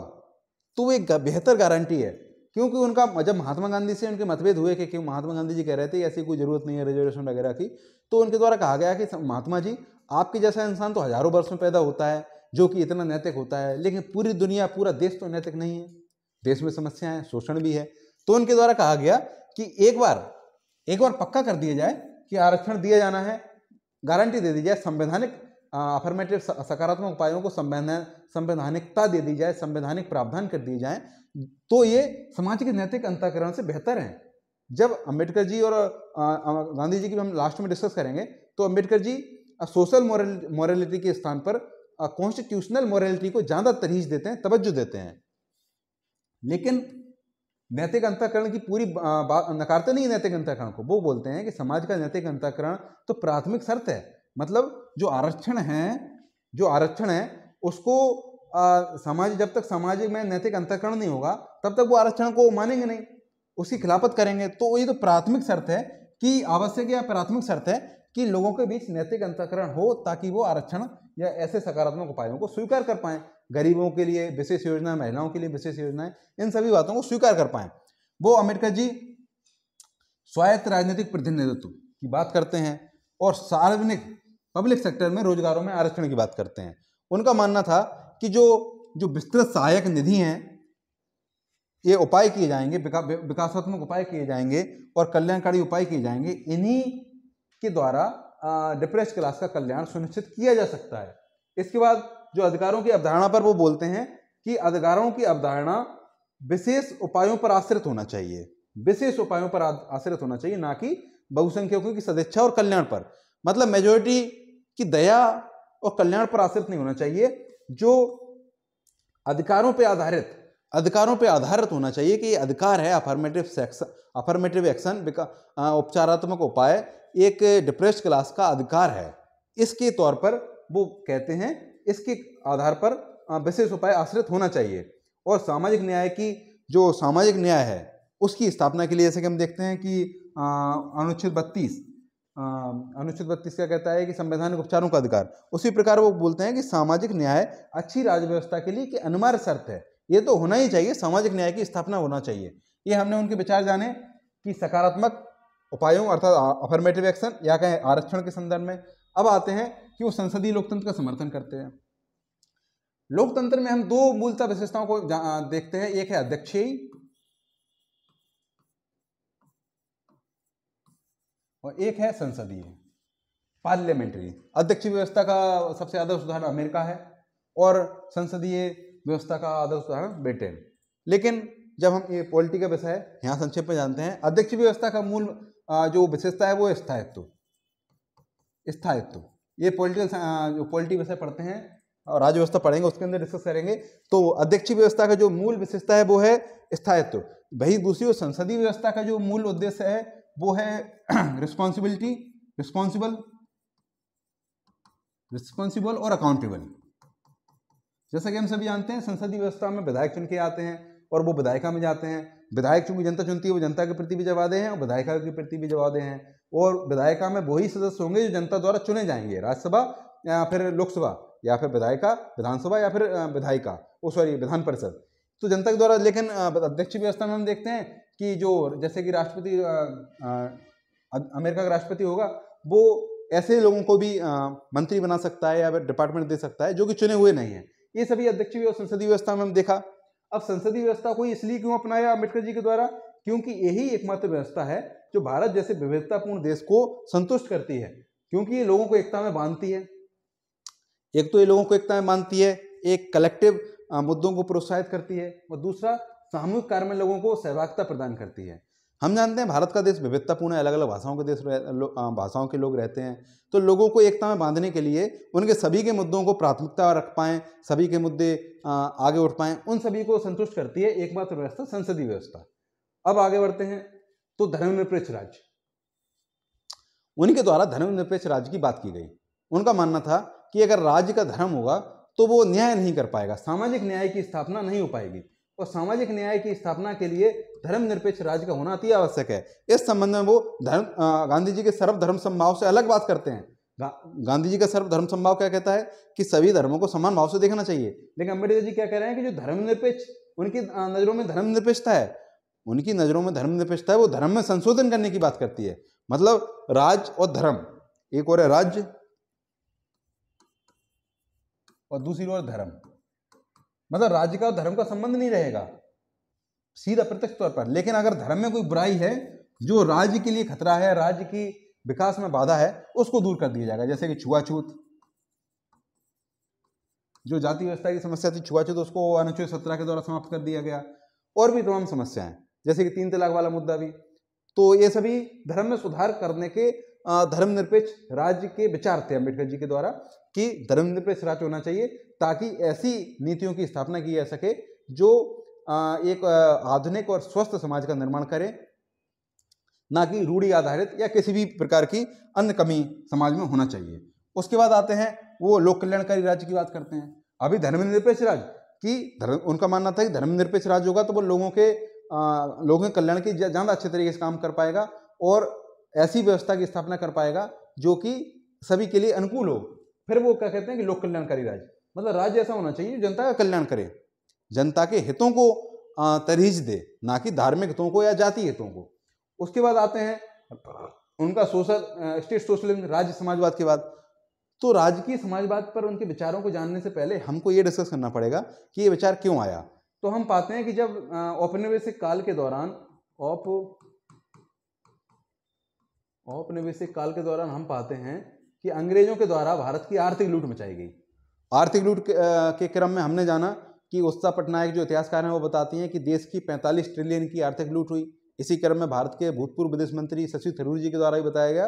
Speaker 1: तो वो एक बेहतर गारंटी है क्योंकि उनका जब महात्मा गांधी से उनके मतभेद हुए कि क्यों महात्मा गांधी जी कह रहे थे ऐसी कोई ज़रूरत नहीं है रिजर्वेशन वगैरह की तो उनके द्वारा कहा गया कि महात्मा जी आपके जैसा इंसान तो हज़ारों वर्ष में पैदा होता है जो कि इतना नैतिक होता है लेकिन पूरी दुनिया पूरा देश तो नैतिक नहीं है देश में समस्या है शोषण भी है तो उनके द्वारा कहा गया कि एक बार एक बार पक्का कर दिया जाए कि आरक्षण दिया जाना है गारंटी दे दी जाए संवैधानिक अफर्मेटिव सकारात्मक उपायों को संवैधान संवैधानिकता दे दी जाए संवैधानिक प्रावधान कर दिए जाए तो ये समाज के नैतिक अंतकरण से बेहतर हैं जब अम्बेडकर जी और गांधी जी की हम लास्ट में डिस्कस करेंगे तो Ambedkar ji social moral morality के स्थान पर कॉन्स्टिट्यूशनल मॉरलिटी को ज़्यादा तरीज देते हैं तवज्जो देते हैं लेकिन नैतिक अंतकरण की पूरी बात नकारते नहीं नैतिक अंतकरण को वो बोलते हैं कि समाज का नैतिक अंतकरण तो प्राथमिक शर्त है मतलब जो आरक्षण है जो आरक्षण है उसको आ, समाज जब तक समाज में नैतिक अंतकरण नहीं होगा तब तक वो आरक्षण को मानेंगे नहीं उसकी खिलाफत करेंगे तो ये तो प्राथमिक शर्त है कि आवश्यक या प्राथमिक शर्त है कि लोगों के बीच नैतिक अंतकरण हो ताकि वो आरक्षण या ऐसे सकारात्मक उपायों को स्वीकार कर पाएं गरीबों के लिए विशेष योजना महिलाओं के लिए विशेष योजनाएं इन सभी बातों को स्वीकार कर पाए वो अम्बेडकर जी स्वायत्त राजनीतिक प्रतिनिधित्व की बात करते हैं और सार्वजनिक पब्लिक सेक्टर में रोजगारों में आरक्षण की बात करते हैं उनका मानना था कि जो जो विस्तृत सहायक निधि हैं ये उपाय किए जाएंगे विकासात्मक उपाय किए जाएंगे और कल्याणकारी उपाय किए जाएंगे इन्हीं के द्वारा डिप्रेस क्लास का कल्याण सुनिश्चित किया जा सकता है इसके बाद जो अधिकारों की अवधारणा पर वो बोलते हैं कि अधिकारों की अवधारणा विशेष उपायों पर आश्रित होना चाहिए विशेष उपायों पर आश्रित होना चाहिए ना कि बहुसंख्यकों की सदिच्छा और कल्याण पर मतलब मेजोरिटी की दया और कल्याण पर आश्रित नहीं होना चाहिए जो अधिकारों पर आधारित अधिकारों पर आधारित होना चाहिए कि ये अधिकार है अफर्मेटिव सेक्स अफर्मेटिव एक्शन उपचारात्मक उपाय एक डिप्रेस्ड क्लास का अधिकार है इसके तौर पर वो कहते हैं इसके आधार पर विशेष उपाय आश्रित होना चाहिए और सामाजिक न्याय की जो सामाजिक न्याय है उसकी स्थापना के लिए जैसे कि हम देखते हैं कि अनुच्छेद बत्तीस अनुच्छेद बत्तीस क्या कहता है कि संवैधानिक उपचारों का अधिकार उसी प्रकार वो बोलते हैं कि सामाजिक न्याय अच्छी राज्य व्यवस्था के लिए कि अनिवार्य शर्त है ये तो होना ही चाहिए सामाजिक न्याय की स्थापना होना चाहिए ये हमने उनके विचार जाने कि सकारात्मक उपायों अर्थात अफर्मेटिव एक्शन या कहें आरक्षण के संदर्भ में अब आते हैं कि वो संसदीय लोकतंत्र का समर्थन करते हैं लोकतंत्र में हम दो मूलतः विशेषताओं को देखते हैं एक है अध्यक्ष और एक है संसदीय पार्लियामेंट्री अध्यक्ष व्यवस्था का सबसे आदर्श उदाहरण अमेरिका है और संसदीय व्यवस्था का आदर्श उदाहरण ब्रिटेन लेकिन जब हम ये पॉलिटी का विषय यहाँ संक्षेप में जानते हैं अध्यक्ष व्यवस्था का मूल जो विशेषता है वो स्थायित्व स्थायित्व ये पॉलिटिकल जो पॉलिटी विषय पढ़ते हैं और राज्य व्यवस्था पढ़ेंगे उसके अंदर डिस्कस करेंगे तो अध्यक्षीय व्यवस्था का जो मूल विशेषता है वो है स्थायित्व वही दूसरी और संसदीय व्यवस्था का जो मूल उद्देश्य है वो है रिस्पॉन्सिबिलिटी रिस्पॉन्सिबल रिस्पॉन्सिबल और अकाउंटेबल जैसा कि हम सभी जानते हैं संसदीय व्यवस्था में विधायक चुन के आते हैं और वो विधायिका में जाते हैं विधायक चूंकि जनता चुनती है वो जनता के प्रति भी जवाबे हैं और विधायिका के प्रति भी जवाबे हैं और विधायिका में वही सदस्य होंगे जो जनता द्वारा चुने जाएंगे राज्यसभा या फिर लोकसभा या फिर विधायिका विधानसभा या फिर विधायिका ओ सॉरी विधान परिषद तो जनता के द्वारा लेकिन अध्यक्ष व्यवस्था में हम देखते हैं कि जो जैसे कि राष्ट्रपति अमेरिका का राष्ट्रपति होगा वो ऐसे लोगों को भी आ, मंत्री बना सकता है या फिर डिपार्टमेंट दे सकता है जो कि चुने हुए नहीं है ये सभी अध्यक्ष संसदीय व्यवस्था में हम देखा अब संसदीय व्यवस्था को इसलिए क्यों अपनाया अम्बेडकर जी के द्वारा क्योंकि यही एकमात्र व्यवस्था है जो भारत जैसे विविधतापूर्ण देश को संतुष्ट करती है क्योंकि ये लोगों को एकता में बांधती है एक तो ये लोगों को एकता में बांधती है एक कलेक्टिव मुद्दों को प्रोत्साहित करती है और दूसरा सामूहिक कार्य में लोगों को सहभागिता प्रदान करती है हम जानते हैं भारत का देश विविधतापूर्ण है अलग अलग भाषाओं के देश भाषाओं के लोग रहते हैं तो लोगों को एकता में बांधने के लिए उनके सभी के मुद्दों को प्राथमिकता रख पाएँ सभी के मुद्दे आगे उठ पाएँ उन सभी को संतुष्ट करती है एकमात्र व्यवस्था संसदीय व्यवस्था अब आगे बढ़ते हैं तो धर्मनिरपेक्ष राज्य उन्हीं के द्वारा धर्मनिरपेक्ष राज्य की बात की गई उनका मानना था कि अगर राज्य का धर्म होगा तो वो न्याय नहीं कर पाएगा सामाजिक न्याय की स्थापना नहीं हो पाएगी और सामाजिक न्याय की स्थापना के लिए धर्मनिरपेक्ष राज्य का होना अति आवश्यक है इस संबंध में वो धर्म गांधी जी के सर्वधर्म संभाव से अलग बात करते हैं गा, गांधी जी का सर्वधर्म संभाव क्या कहता है कि सभी धर्मों को समान भाव से देखना चाहिए लेकिन अम्बेडकर जी क्या कह रहे हैं कि जो धर्मनिरपेक्ष उनकी नज़रों में धर्मनिरपेक्षता है उनकी नज़रों में धर्मनिरपेक्षता है वो धर्म में संशोधन करने की बात करती है मतलब राज और धर्म एक और है राज्य और दूसरी ओर धर्म मतलब राज्य का और धर्म का संबंध नहीं रहेगा सीधा प्रत्यक्ष तौर पर लेकिन अगर धर्म में कोई बुराई है जो राज्य के लिए खतरा है राज्य की विकास में बाधा है उसको दूर कर दिया जाएगा जैसे कि छुआछूत जो जाति व्यवस्था की समस्या थी छुआछूत उसको अनुच्छेद सत्रह के द्वारा समाप्त कर दिया गया और भी तमाम समस्याएं जैसे कि तीन तलाक वाला मुद्दा भी तो ये सभी धर्म में सुधार करने के धर्मनिरपेक्ष राज्य के विचार थे अम्बेडकर जी के द्वारा कि धर्मनिरपेक्ष राज्य होना चाहिए ताकि ऐसी नीतियों की स्थापना की जा सके जो एक आधुनिक और स्वस्थ समाज का निर्माण करें ना कि रूढ़ी आधारित या किसी भी प्रकार की अन्य कमी समाज में होना चाहिए उसके बाद आते हैं वो लोक कल्याणकारी राज्य की बात करते हैं अभी धर्मनिरपेक्ष राज्य कि धर्म उनका मानना था कि धर्मनिरपेक्ष राज्य होगा तो वो लोगों के लोगों के कल्याण की ज़्यादा अच्छे तरीके से काम कर पाएगा और ऐसी व्यवस्था की स्थापना कर पाएगा जो कि सभी के लिए अनुकूल हो फिर वो क्या कहते हैं कि लोक कल्याणकारी राज्य मतलब राज्य ऐसा होना चाहिए जो जनता का कल्याण करे जनता के हितों को तरहीज दे ना कि धार्मिक हितों को या जाति हितों को उसके बाद आते हैं उनका सोशल स्टेट सोशलिज्म राज्य समाजवाद के बाद तो राजकीय समाजवाद पर उनके विचारों को जानने से पहले हमको ये डिस्कस करना पड़ेगा कि ये विचार क्यों आया तो हम पाते हैं कि जब औपनिवेशिक काल के दौरान औप औपनिवेशिक काल के दौरान हम पाते हैं कि अंग्रेजों के द्वारा भारत की आर्थिक लूट मचाई गई आर्थिक लूट के, क्रम में हमने जाना कि उत्साह पटनायक जो इतिहासकार हैं वो बताती हैं कि देश की 45 ट्रिलियन की आर्थिक लूट हुई इसी क्रम में भारत के भूतपूर्व विदेश मंत्री शशि थरूर जी के द्वारा ही बताया गया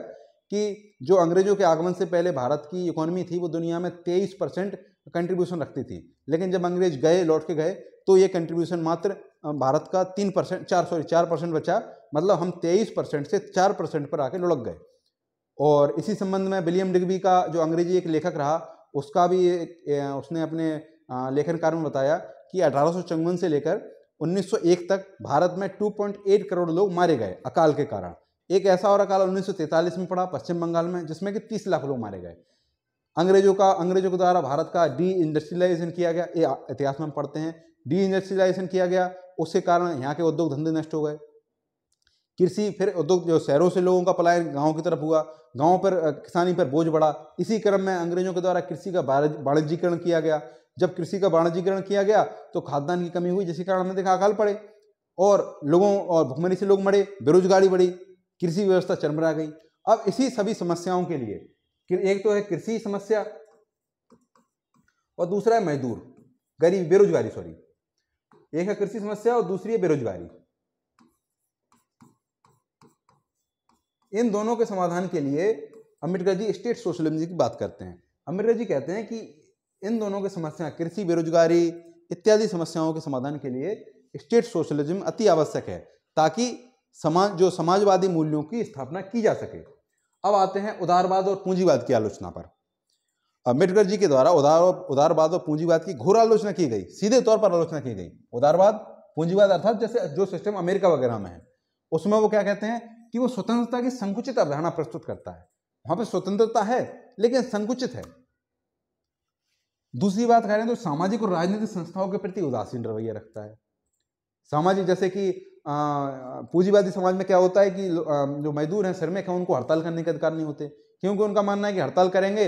Speaker 1: कि जो अंग्रेजों के आगमन से पहले भारत की इकोनॉमी थी वो दुनिया में तेईस परसेंट कंट्रीब्यूशन रखती थी लेकिन जब अंग्रेज गए लौट के गए तो ये कंट्रीब्यूशन मात्र भारत का तीन परसेंट चार सॉरी चार परसेंट बचा मतलब हम तेईस परसेंट से चार परसेंट पर आके लुढ़क गए और इसी संबंध में विलियम डिग्बी का जो अंग्रेजी एक लेखक रहा उसका भी एक, उसने अपने लेखन कार्य में बताया कि अठारह से लेकर 1901 तक भारत में 2.8 करोड़ लोग मारे गए अकाल के कारण एक ऐसा और अकाल 1943 में पड़ा पश्चिम बंगाल में जिसमें कि 30 लाख लोग मारे गए अंग्रेजों का अंग्रेजों के द्वारा भारत का डी इंडस्ट्रियलाइजेशन किया गया ये इतिहास में हम पढ़ते हैं डी इंडस्ट्रियलाइजेशन किया गया उसके कारण यहाँ के उद्योग धंधे नष्ट हो गए कृषि फिर उद्योग जो शहरों से लोगों का पलायन गाँव की तरफ हुआ गाँव पर किसानी पर बोझ बढ़ा इसी क्रम में अंग्रेजों के द्वारा कृषि का वाणिज्यिकरण किया गया जब कृषि का वाणिज्यिकरण किया गया तो खाद्यान्न की कमी हुई जिसके कारण हमने देखा अकाल पड़े और लोगों और भुखमरी से लोग मरे बेरोजगारी बढ़ी कृषि व्यवस्था चरमरा गई अब इसी सभी समस्याओं के लिए एक तो है कृषि समस्या और दूसरा है मजदूर गरीब बेरोजगारी सॉरी एक है कृषि समस्या और दूसरी है बेरोजगारी इन दोनों के समाधान के लिए अम्बेडकर जी स्टेट सोशलिज्म की बात करते हैं अम्बेडकर जी कहते हैं कि इन दोनों की समस्या कृषि बेरोजगारी इत्यादि समस्याओं के समाधान के लिए स्टेट सोशलिज्म अति आवश्यक है ताकि समाज जो समाजवादी मूल्यों की स्थापना की जा सके अब आते हैं उदारवाद और पूंजीवाद की आलोचना पर अम्बेडकर जी के द्वारा उदार उदारवाद और पूंजीवाद की घोर आलोचना की गई सीधे तौर पर आलोचना की गई उदारवाद पूंजीवाद अर्थात जैसे जो सिस्टम अमेरिका वगैरह में है उसमें वो क्या कहते हैं कि वो स्वतंत्रता की संकुचित अवधारणा प्रस्तुत करता है वहां पर स्वतंत्रता है लेकिन संकुचित है दूसरी बात कह रहे हैं तो सामाजिक और राजनीतिक संस्थाओं के प्रति उदासीन रवैया रखता है सामाजिक जैसे कि पूंजीवादी समाज में क्या होता है कि जो मजदूर हैं श्रमिक हैं उनको हड़ताल करने के अधिकार नहीं होते क्योंकि उनका मानना है कि हड़ताल करेंगे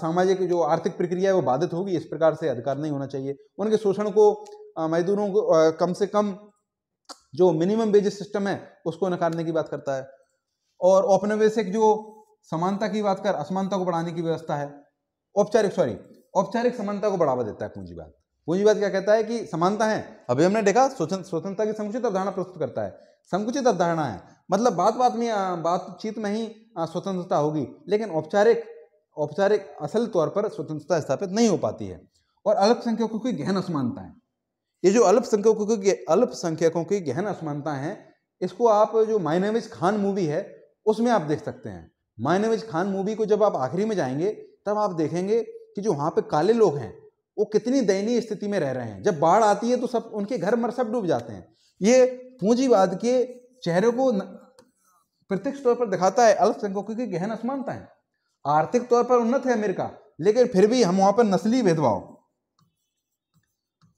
Speaker 1: सामाजिक जो आर्थिक प्रक्रिया है वो बाधित होगी इस प्रकार से अधिकार नहीं होना चाहिए उनके शोषण को मजदूरों को आ, कम से कम जो मिनिमम वेजेस सिस्टम है उसको नकारने की बात करता है और औपनिवेशिक जो समानता की बात कर असमानता को बढ़ाने की व्यवस्था है औपचारिक सॉरी औपचारिक समानता को बढ़ावा देता है पूंजीवाद पूंजीवाद क्या कहता है कि समानता है अभी हमने देखा स्वतंत्रता की संकुचित अवधारणा प्रस्तुत करता है संकुचित अवधारणा है मतलब बात बात में बातचीत में ही हाँ, स्वतंत्रता होगी लेकिन औपचारिक औपचारिक असल तौर पर स्वतंत्रता स्थापित नहीं हो पाती है और अल्पसंख्यकों की गहन असमानता है ये जो अल्पसंख्यकों की अल्पसंख्यकों की गहन असमानता है इसको आप जो माइनविज खान मूवी है उसमें आप देख सकते हैं माइनविज खान मूवी को जब आप आखिरी में जाएंगे तब आप देखेंगे कि जो वहाँ पे काले लोग हैं वो कितनी दयनीय स्थिति में रह रहे हैं जब बाढ़ आती है तो सब उनके घर मर सब डूब जाते हैं ये पूंजीवाद के चेहरे को प्रत्यक्ष तौर पर दिखाता है अल्पसंख्यकों की गहन असमानता है आर्थिक तौर पर उन्नत है अमेरिका लेकिन फिर भी हम वहां पर नस्ली भेदभाव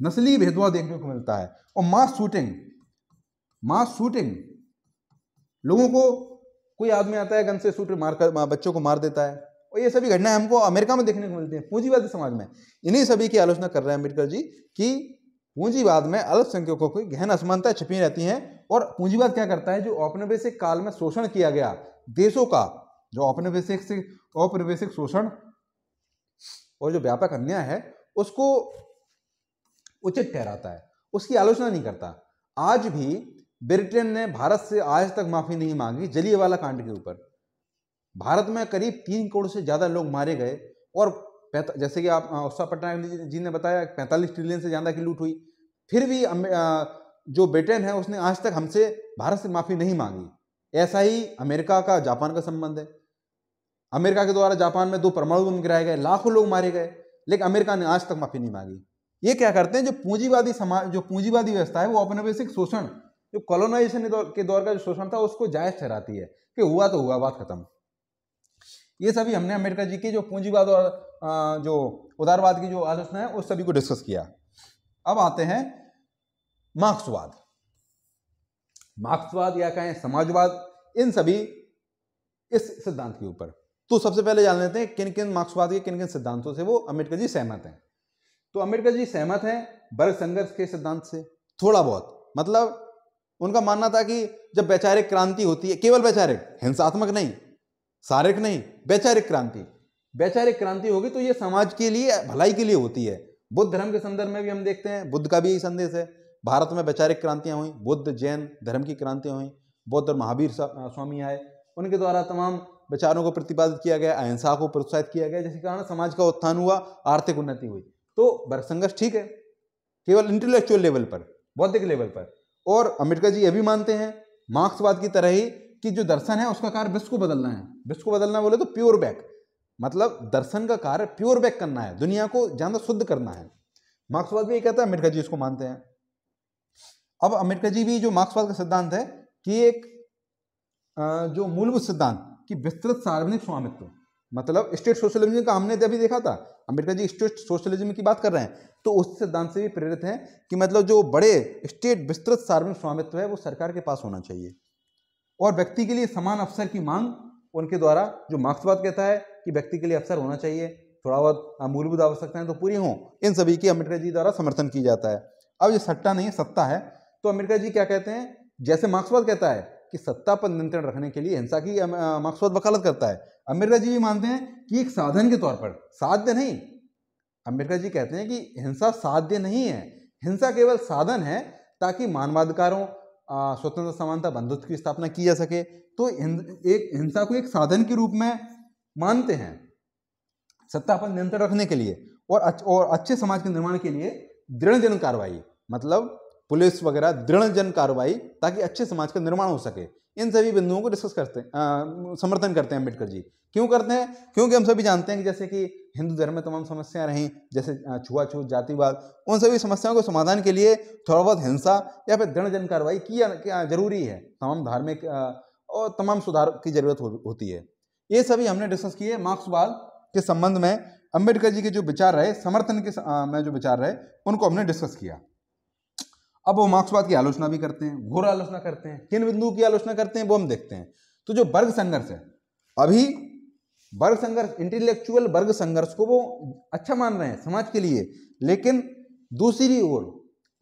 Speaker 1: नस्ली भेदभाव देखने को मिलता है और मास शूटिंग मास शूटिंग लोगों को कोई आदमी आता है गन से शूट मारकर बच्चों को मार देता है और ये सभी घटनाएं हमको अमेरिका में देखने को मिलती है पूंजीवादी समाज में इन्हीं सभी की आलोचना कर रहे हैं अम्बेडकर जी कि पूंजीवाद में अल्पसंख्यकों की गहन असमानता छिपी रहती हैं और पूंजीवाद क्या करता है जो औपनिवेशिक काल में शोषण किया गया देशों का जो औपनिवेशिक से औपनिवेशिक शोषण और जो व्यापक अन्याय है उसको उचित ठहराता है उसकी आलोचना नहीं करता आज भी ब्रिटेन ने भारत से आज तक माफी नहीं मांगी जलिएवाला कांड के ऊपर भारत में करीब तीन करोड़ से ज़्यादा लोग मारे गए और जैसे कि आप उत्साह पटनायक जी ने बताया पैंतालीस ट्रिलियन से ज़्यादा की लूट हुई फिर भी जो ब्रिटेन है उसने आज तक हमसे भारत से माफ़ी नहीं मांगी ऐसा ही अमेरिका का जापान का संबंध है अमेरिका के द्वारा जापान में दो परमाणु बम गिराए गए लाखों लोग मारे गए लेकिन अमेरिका ने आज तक माफ़ी नहीं मांगी ये क्या करते हैं जो पूंजीवादी समाज जो पूंजीवादी व्यवस्था है वो औपनिवेशिक शोषण जो कॉलोनाइजेशन के दौर का जो शोषण था उसको जायज ठहराती है कि हुआ तो हुआ बात खत्म ये सभी हमने अमेरिका जी की जो पूंजीवाद और जो उदारवाद की जो आलोचना है उस सभी को डिस्कस किया अब आते हैं मार्क्सवाद मार्क्सवाद या कहें समाजवाद इन सभी इस सिद्धांत के ऊपर तो सबसे पहले जान लेते हैं किन किन मार्क्सवाद के किन किन सिद्धांतों से वो अम्बेडकर जी सहमत हैं तो अम्बेडकर जी सहमत हैं वर्ग संघर्ष के सिद्धांत से थोड़ा बहुत मतलब उनका मानना था कि जब वैचारिक क्रांति होती है केवल वैचारिक हिंसात्मक नहीं शारीरिक नहीं वैचारिक क्रांति वैचारिक क्रांति होगी तो ये समाज के लिए भलाई के लिए होती है बुद्ध धर्म के संदर्भ में भी हम देखते हैं बुद्ध का भी यही संदेश है भारत में वैचारिक क्रांतियाँ हुई बुद्ध जैन धर्म की क्रांतियाँ हुई बौद्ध और महावीर स्वामी आए उनके द्वारा तमाम विचारों को प्रतिपादित किया गया अहिंसा को प्रोत्साहित किया गया जिसके कारण समाज का उत्थान हुआ आर्थिक उन्नति हुई तो वर्ग संघर्ष ठीक है केवल इंटेलेक्चुअल लेवल पर बौद्धिक लेवल पर और अम्बेडकर जी ये भी मानते हैं मार्क्सवाद की तरह ही कि जो दर्शन है उसका कार्य विश्व को बदलना है विश्व को बदलना बोले तो प्योर बैक मतलब दर्शन का कार्य प्योर बैक करना है दुनिया को ज़्यादा शुद्ध करना है मार्क्सवाद भी ये कहता है अम्बेडकर जी इसको मानते हैं अब अम्बेडकर जी भी जो मार्क्सवाद का सिद्धांत है कि एक जो मूलभूत सिद्धांत कि विस्तृत सार्वजनिक स्वामित्व मतलब स्टेट सोशलिज्म का हमने अभी देखा था अम्बेडकर जी स्टेट सोशलिज्म की बात कर रहे हैं तो उस सिद्धांत से भी प्रेरित हैं कि मतलब जो बड़े स्टेट विस्तृत सार्वजनिक स्वामित्व है वो सरकार के पास होना चाहिए और व्यक्ति के लिए समान अवसर की मांग उनके द्वारा जो मार्क्सवाद कहता है कि व्यक्ति के लिए अवसर होना चाहिए थोड़ा बहुत मूलभूत आवश्यकताएं तो पूरी हों इन सभी की अम्बेडकर जी द्वारा समर्थन किया जाता है अब ये सट्टा नहीं है सत्ता है तो अमेरिका जी क्या कहते हैं जैसे मार्क्सवाद कहता है कि सत्ता पर नियंत्रण रखने के लिए हिंसा की मार्क्सवाद वकालत करता है अमेरिका जी भी मानते हैं कि एक साधन के तौर पर साध्य नहीं अमेरिका जी कहते हैं कि हिंसा साध्य नहीं है हिंसा केवल साधन है ताकि मानवाधिकारों स्वतंत्र समानता बंधुत्व की स्थापना की जा सके तो एक हिंसा को एक साधन के रूप में मानते हैं सत्ता पर नियंत्रण रखने के लिए और अच्छे समाज के निर्माण के लिए दृढ़ दृढ़ कार्रवाई मतलब पुलिस वगैरह दृढ़ जन कार्रवाई ताकि अच्छे समाज का निर्माण हो सके इन सभी बिंदुओं को डिस्कस करते हैं समर्थन करते हैं अम्बेडकर जी क्यों करते हैं क्योंकि हम सभी जानते हैं कि जैसे कि हिंदू धर्म में तमाम समस्याएं रहीं जैसे छुआछूत जातिवाद उन सभी समस्याओं को समाधान के लिए थोड़ा बहुत हिंसा या फिर दृढ़ जन कार्रवाई किया जरूरी है तमाम धार्मिक और तमाम सुधार की जरूरत होती है ये सभी हमने डिस्कस किए मार्क्सवाद के संबंध में अम्बेडकर जी के जो विचार रहे समर्थन के में जो विचार रहे उनको हमने डिस्कस किया अब वो मार्क्सवाद की आलोचना भी करते हैं घोर आलोचना करते हैं किन बिंदु की आलोचना करते हैं वो हम देखते हैं तो जो वर्ग संघर्ष है अभी वर्ग संघर्ष इंटेलेक्चुअल वर्ग संघर्ष को वो अच्छा मान रहे हैं समाज के लिए लेकिन दूसरी ओर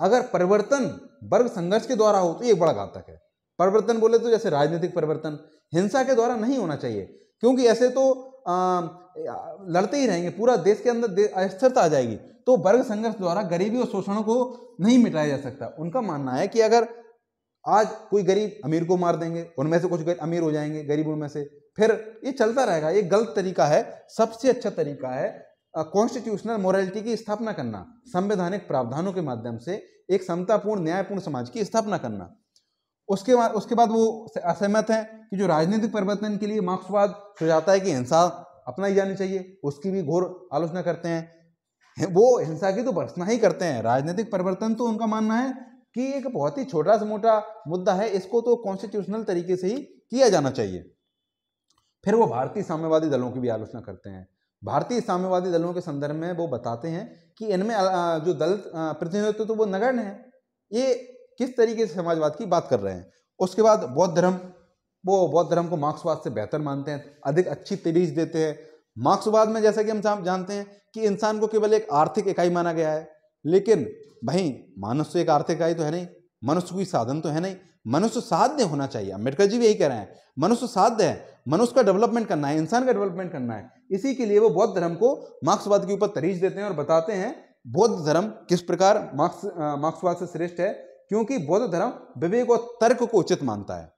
Speaker 1: अगर परिवर्तन वर्ग संघर्ष के द्वारा हो तो ये बड़ा घातक है परिवर्तन बोले तो जैसे राजनीतिक परिवर्तन हिंसा के द्वारा नहीं होना चाहिए क्योंकि ऐसे तो आ, लड़ते ही रहेंगे पूरा देश के अंदर अस्थिरता आ जाएगी तो वर्ग संघर्ष द्वारा गरीबी और शोषण को नहीं मिटाया जा सकता उनका मानना है कि अगर आज कोई गरीब अमीर को मार देंगे उनमें से कुछ अमीर हो जाएंगे गरीबों में से फिर ये चलता रहेगा ये गलत तरीका है सबसे अच्छा तरीका है कॉन्स्टिट्यूशनल मॉरलिटी की स्थापना करना संवैधानिक प्रावधानों के माध्यम से एक समतापूर्ण न्यायपूर्ण समाज की स्थापना करना उसके बाद उसके बाद वो असहमत हैं कि जो राजनीतिक परिवर्तन के लिए मार्क्सवाद सुझाता है कि हिंसा अपनाई जानी चाहिए उसकी भी घोर आलोचना करते हैं वो हिंसा की तो भर्सना ही करते हैं राजनीतिक परिवर्तन तो उनका मानना है कि एक बहुत ही छोटा सा मोटा मुद्दा है इसको तो कॉन्स्टिट्यूशनल तरीके से ही किया जाना चाहिए फिर वो भारतीय साम्यवादी दलों की भी आलोचना करते हैं भारतीय साम्यवादी दलों के संदर्भ में वो बताते हैं कि इनमें जो दल प्रतिनिधित्व तो वो नगण्य है ये किस तरीके से समाजवाद की बात कर रहे हैं उसके बाद बौद्ध धर्म वो बौद्ध धर्म को मार्क्सवाद से बेहतर मानते हैं अधिक अच्छी तरीज देते हैं मार्क्सवाद में जैसा कि हम साहब जानते हैं कि इंसान को केवल एक आर्थिक इकाई माना गया है लेकिन भाई मनुष्य एक आर्थिक इकाई तो है नहीं मनुष्य कोई साधन तो है नहीं मनुष्य साध्य होना चाहिए अम्बेडकर जी भी यही कह रहे हैं मनुष्य साध्य है मनुष्य का डेवलपमेंट करना है इंसान का डेवलपमेंट करना है इसी के लिए वो बौद्ध धर्म को मार्क्सवाद के ऊपर तरीज देते हैं और बताते हैं बौद्ध धर्म किस प्रकार मार्क्स मार्क्सवाद से श्रेष्ठ है क्योंकि बौद्ध धर्म विवेक और तर्क को उचित मानता है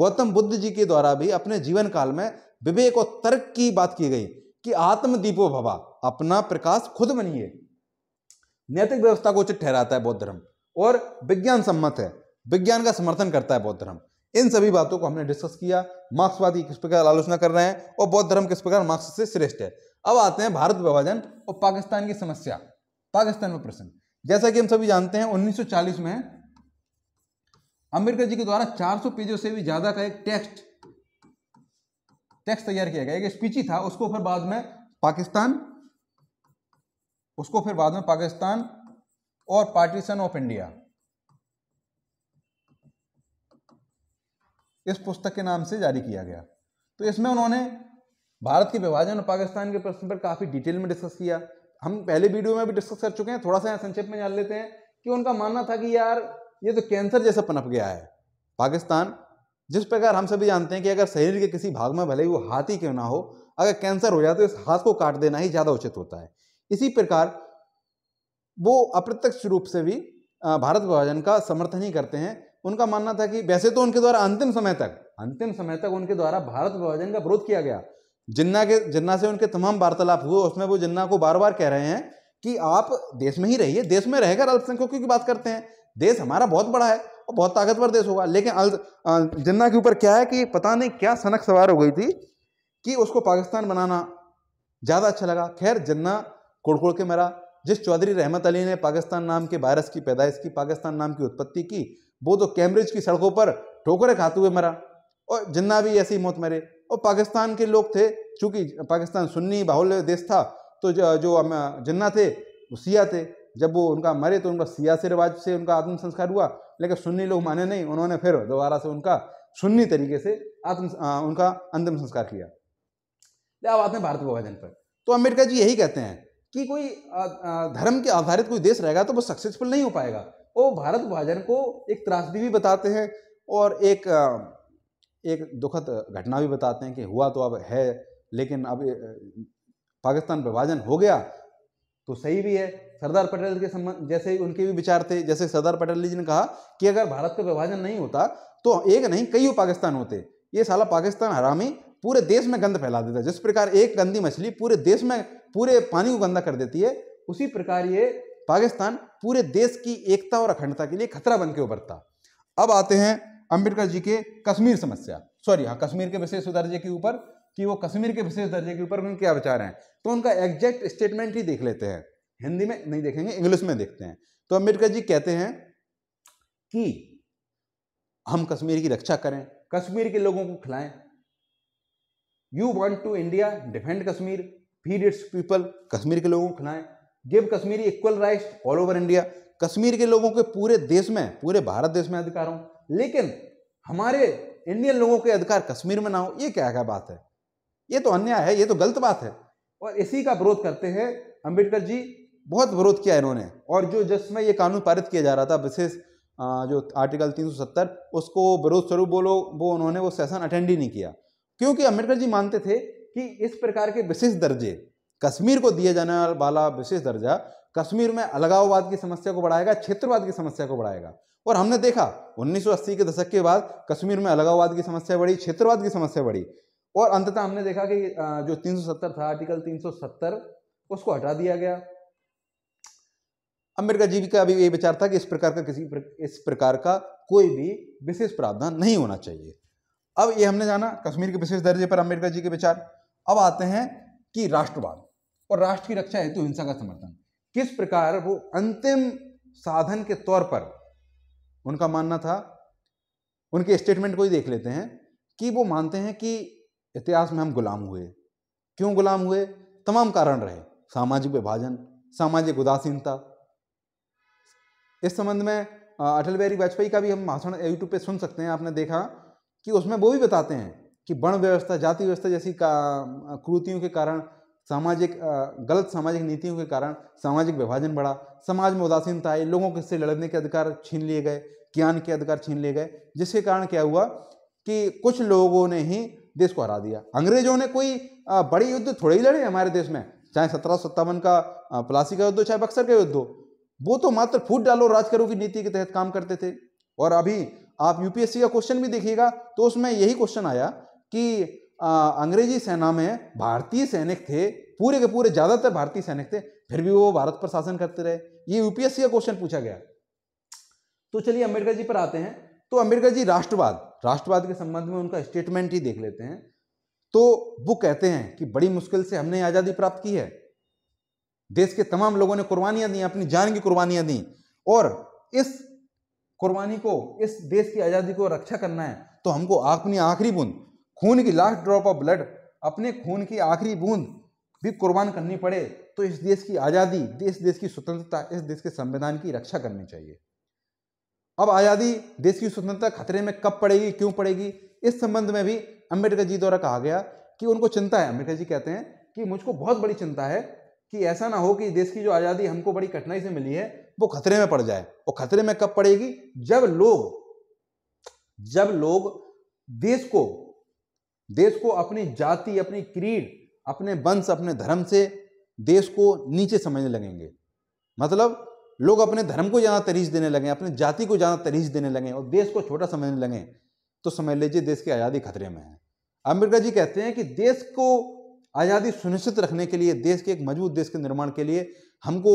Speaker 1: गौतम बुद्ध जी के द्वारा भी अपने जीवन काल में विवेक और तर्क की बात की गई कि आत्मदीपो भवा अपना प्रकाश खुद बनिए नैतिक व्यवस्था को उचित ठहराता है बौद्ध धर्म और विज्ञान सम्मत है विज्ञान का समर्थन करता है बौद्ध धर्म इन सभी बातों को हमने डिस्कस किया मार्क्सवादी किस प्रकार आलोचना कर रहे हैं और बौद्ध धर्म किस प्रकार मार्क्स से श्रेष्ठ है अब आते हैं भारत विभाजन और पाकिस्तान की समस्या पाकिस्तान में प्रश्न जैसा कि हम सभी जानते हैं 1940 में अम्बेडकर जी के द्वारा 400 पेजों से भी ज्यादा का एक टेक्स्ट टेक्स्ट तैयार किया गया एक स्पीच ही था उसको फिर बाद में पाकिस्तान उसको फिर बाद में पाकिस्तान और पार्टीशन ऑफ इंडिया इस पुस्तक के नाम से जारी किया गया तो इसमें उन्होंने भारत के विभाजन और पाकिस्तान के प्रश्न पर काफी डिटेल में डिस्कस किया हम पहले वीडियो में भी डिस्कस कर चुके हैं थोड़ा सा संक्षेप में जान लेते हैं कि उनका मानना था कि यार ये तो कैंसर जैसा पनप गया है पाकिस्तान जिस प्रकार हम सभी जानते हैं कि अगर शरीर के किसी भाग में भले ही वो हाथ ही क्यों ना हो अगर कैंसर हो जाए तो इस हाथ को काट देना ही ज़्यादा उचित होता है इसी प्रकार वो अप्रत्यक्ष रूप से भी भारत विभाजन का समर्थन ही करते हैं उनका मानना था कि वैसे तो उनके द्वारा अंतिम समय तक अंतिम समय तक उनके द्वारा भारत विभाजन का विरोध किया गया जिन्ना के जिन्ना से उनके तमाम वार्तालाप हुए उसमें वो जिन्ना को बार बार कह रहे हैं कि आप देश में ही रहिए देश में रहकर अल्पसंख्यकों की बात करते हैं देश हमारा बहुत बड़ा है और बहुत ताकतवर देश होगा लेकिन जिन्ना के ऊपर क्या है कि पता नहीं क्या सनक सवार हो गई थी कि उसको पाकिस्तान बनाना ज़्यादा अच्छा लगा खैर जिन्ना कुड़ कुड़ के मरा जिस चौधरी रहमत अली ने पाकिस्तान नाम के वायरस की पैदाइश की पाकिस्तान नाम की उत्पत्ति की वो तो कैम्ब्रिज की सड़कों पर ठोकरें खाते हुए मरा और जिन्ना भी ऐसी मौत मरे और पाकिस्तान के लोग थे चूँकि पाकिस्तान सुन्नी बाहुल्य देश था तो जो, जो जिन्ना थे वो सिया थे जब वो उनका मरे तो उनका सियासी रिवाज से उनका आत्म संस्कार हुआ लेकिन सुन्नी लोग माने नहीं उन्होंने फिर दोबारा से उनका सुन्नी तरीके से आत्म उनका अंतिम संस्कार किया अब आते हैं भारत विभाजन पर तो अम्बेडकर जी यही कहते हैं कि कोई धर्म के आधारित कोई देश रहेगा तो वो सक्सेसफुल नहीं हो पाएगा वो भारत विभाजन को एक त्रासदी भी बताते हैं और एक एक दुखद घटना भी बताते हैं कि हुआ तो अब है लेकिन अब पाकिस्तान विभाजन हो गया तो सही भी है सरदार पटेल के संबंध जैसे उनके भी विचार थे जैसे सरदार पटेल जी ने कहा कि अगर भारत का विभाजन नहीं होता तो एक नहीं कई पाकिस्तान होते ये साला पाकिस्तान हरामी पूरे देश में गंद फैला देता है जिस प्रकार एक गंदी मछली पूरे देश में पूरे पानी को गंदा कर देती है उसी प्रकार ये पाकिस्तान पूरे देश की एकता और अखंडता के लिए खतरा बन के उभरता अब आते हैं अम्बेडकर जी के कश्मीर समस्या सॉरी हाँ कश्मीर के विशेष सुधार जी के ऊपर कि वो कश्मीर के विशेष दर्जे के ऊपर उनके क्या विचार हैं तो उनका एग्जैक्ट स्टेटमेंट ही देख लेते हैं हिंदी में नहीं देखेंगे इंग्लिश में देखते हैं तो अम्बेडकर जी कहते हैं कि हम कश्मीर की रक्षा करें कश्मीर के लोगों को खिलाएं you want to India defend Kashmir feed its people Kashmir के लोगों को खिलाएं give Kashmiri equal rights all over India Kashmir के लोगों के पूरे देश में पूरे भारत देश में अधिकार हों लेकिन हमारे इंडियन लोगों के अधिकार कश्मीर में ना हो ये क्या क्या बात है ये तो अन्याय है ये तो गलत बात है और इसी का विरोध करते हैं अम्बेडकर जी बहुत विरोध किया इन्होंने और जो जिसमें ये कानून पारित किया जा रहा था विशेष जो आर्टिकल 370 उसको विरोध स्वरूप बोलो वो उन्होंने वो सेशन अटेंड ही नहीं किया क्योंकि अम्बेडकर जी मानते थे कि इस प्रकार के विशेष दर्जे कश्मीर को दिए जाने वाला विशेष दर्जा कश्मीर में अलगाववाद की समस्या को बढ़ाएगा क्षेत्रवाद की समस्या को बढ़ाएगा और हमने देखा 1980 के दशक के बाद कश्मीर में अलगाववाद की समस्या बढ़ी क्षेत्रवाद की समस्या बढ़ी और अंततः हमने देखा कि जो 370 था आर्टिकल 370 उसको हटा दिया गया अम्बेडकर जी का अभी ये विचार था कि इस प्रकार का किसी इस प्रकार का कोई भी विशेष प्रावधान नहीं होना चाहिए अब ये हमने जाना कश्मीर के विशेष दर्जे पर अम्बेडकर जी के विचार अब आते हैं कि राष्ट्रवाद और राष्ट्र की रक्षा हेतु हिंसा का समर्थन किस प्रकार वो अंतिम साधन के तौर पर उनका मानना था उनके स्टेटमेंट को ही देख लेते हैं कि वो मानते हैं कि इतिहास में हम गुलाम हुए क्यों गुलाम हुए तमाम कारण रहे सामाजिक विभाजन सामाजिक उदासीनता इस संबंध में अटल बिहारी वाजपेयी का भी हम भाषण यूट्यूब पे सुन सकते हैं आपने देखा कि उसमें वो भी बताते हैं कि वर्ण व्यवस्था जाति व्यवस्था जैसी क्रूतियों के कारण सामाजिक गलत सामाजिक नीतियों के कारण सामाजिक विभाजन बढ़ा समाज में उदासीनता आई लोगों के से लड़ने के अधिकार छीन लिए गए ज्ञान के अधिकार छीन लिए गए जिसके कारण क्या हुआ कि कुछ लोगों ने ही देश को हरा दिया अंग्रेजों ने कोई बड़े युद्ध थोड़े ही लड़े हमारे देश में चाहे सत्रह सत्तावन का प्लासी का युद्ध हो चाहे बक्सर का युद्ध हो वो तो मात्र फूट डालो राज करो की नीति के तहत काम करते थे और अभी आप यूपीएससी का क्वेश्चन भी देखिएगा तो उसमें यही क्वेश्चन आया कि आ, अंग्रेजी सेना में भारतीय सैनिक थे पूरे के पूरे ज़्यादातर भारतीय सैनिक थे फिर भी वो भारत पर शासन करते रहे ये यूपीएससी का क्वेश्चन पूछा गया तो चलिए अंबेडकर जी पर आते हैं तो अंबेडकर जी राष्ट्रवाद राष्ट्रवाद के संबंध में उनका स्टेटमेंट ही देख लेते हैं तो वो कहते हैं कि बड़ी मुश्किल से हमने आज़ादी प्राप्त की है देश के तमाम लोगों ने कुर्बानियां दी अपनी जान की कुर्बानियां दी और इस कुर्बानी को इस देश की आज़ादी को रक्षा करना है तो हमको अपनी आखिरी बूंद खून की लास्ट ड्रॉप ऑफ ब्लड अपने खून की आखिरी बूंद भी कुर्बान करनी पड़े तो इस देश की आज़ादी इस देश की स्वतंत्रता इस देश के संविधान की रक्षा करनी चाहिए अब आज़ादी देश की स्वतंत्रता खतरे में कब पड़ेगी क्यों पड़ेगी इस संबंध में भी अम्बेडकर जी द्वारा कहा गया कि उनको चिंता है अम्बेडकर जी कहते हैं कि मुझको बहुत बड़ी चिंता है कि ऐसा ना हो कि देश की जो आज़ादी हमको बड़ी कठिनाई से मिली है वो खतरे में पड़ जाए और खतरे में कब पड़ेगी जब लोग जब लोग देश को देश को अपनी जाति अपनी क्रीड अपने वंश अपने धर्म से देश को नीचे समझने लगेंगे मतलब लोग अपने धर्म को ज़्यादा तरीज देने लगे अपने जाति को ज़्यादा तरीज देने लगे और देश को छोटा समझने लगे तो समझ लीजिए देश की आज़ादी खतरे में है अम्बेडकर जी कहते हैं कि देश को आज़ादी सुनिश्चित रखने के लिए देश के एक मजबूत देश के निर्माण के लिए हमको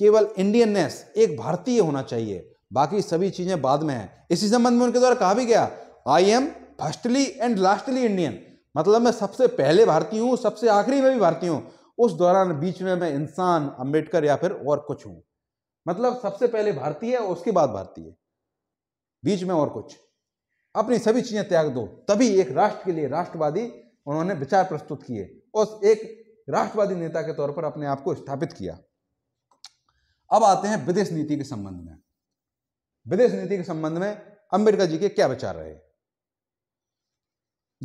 Speaker 1: केवल इंडियननेस एक भारतीय होना चाहिए बाकी सभी चीज़ें बाद में हैं इसी संबंध में उनके द्वारा कहा भी गया I am firstly and lastly Indian मतलब मैं सबसे पहले भारतीय हूँ सबसे आखिरी में भी भारतीय हूँ उस दौरान बीच में मैं इंसान अम्बेडकर या फिर और कुछ हूँ मतलब सबसे पहले भारतीय और उसके बाद भारतीय बीच में और कुछ अपनी सभी चीजें त्याग दो तभी एक राष्ट्र के लिए राष्ट्रवादी उन्होंने विचार प्रस्तुत किए और एक राष्ट्रवादी नेता के तौर पर अपने आप को स्थापित किया अब आते हैं विदेश नीति के संबंध में विदेश नीति के संबंध में अंबेडकर जी के क्या विचार रहे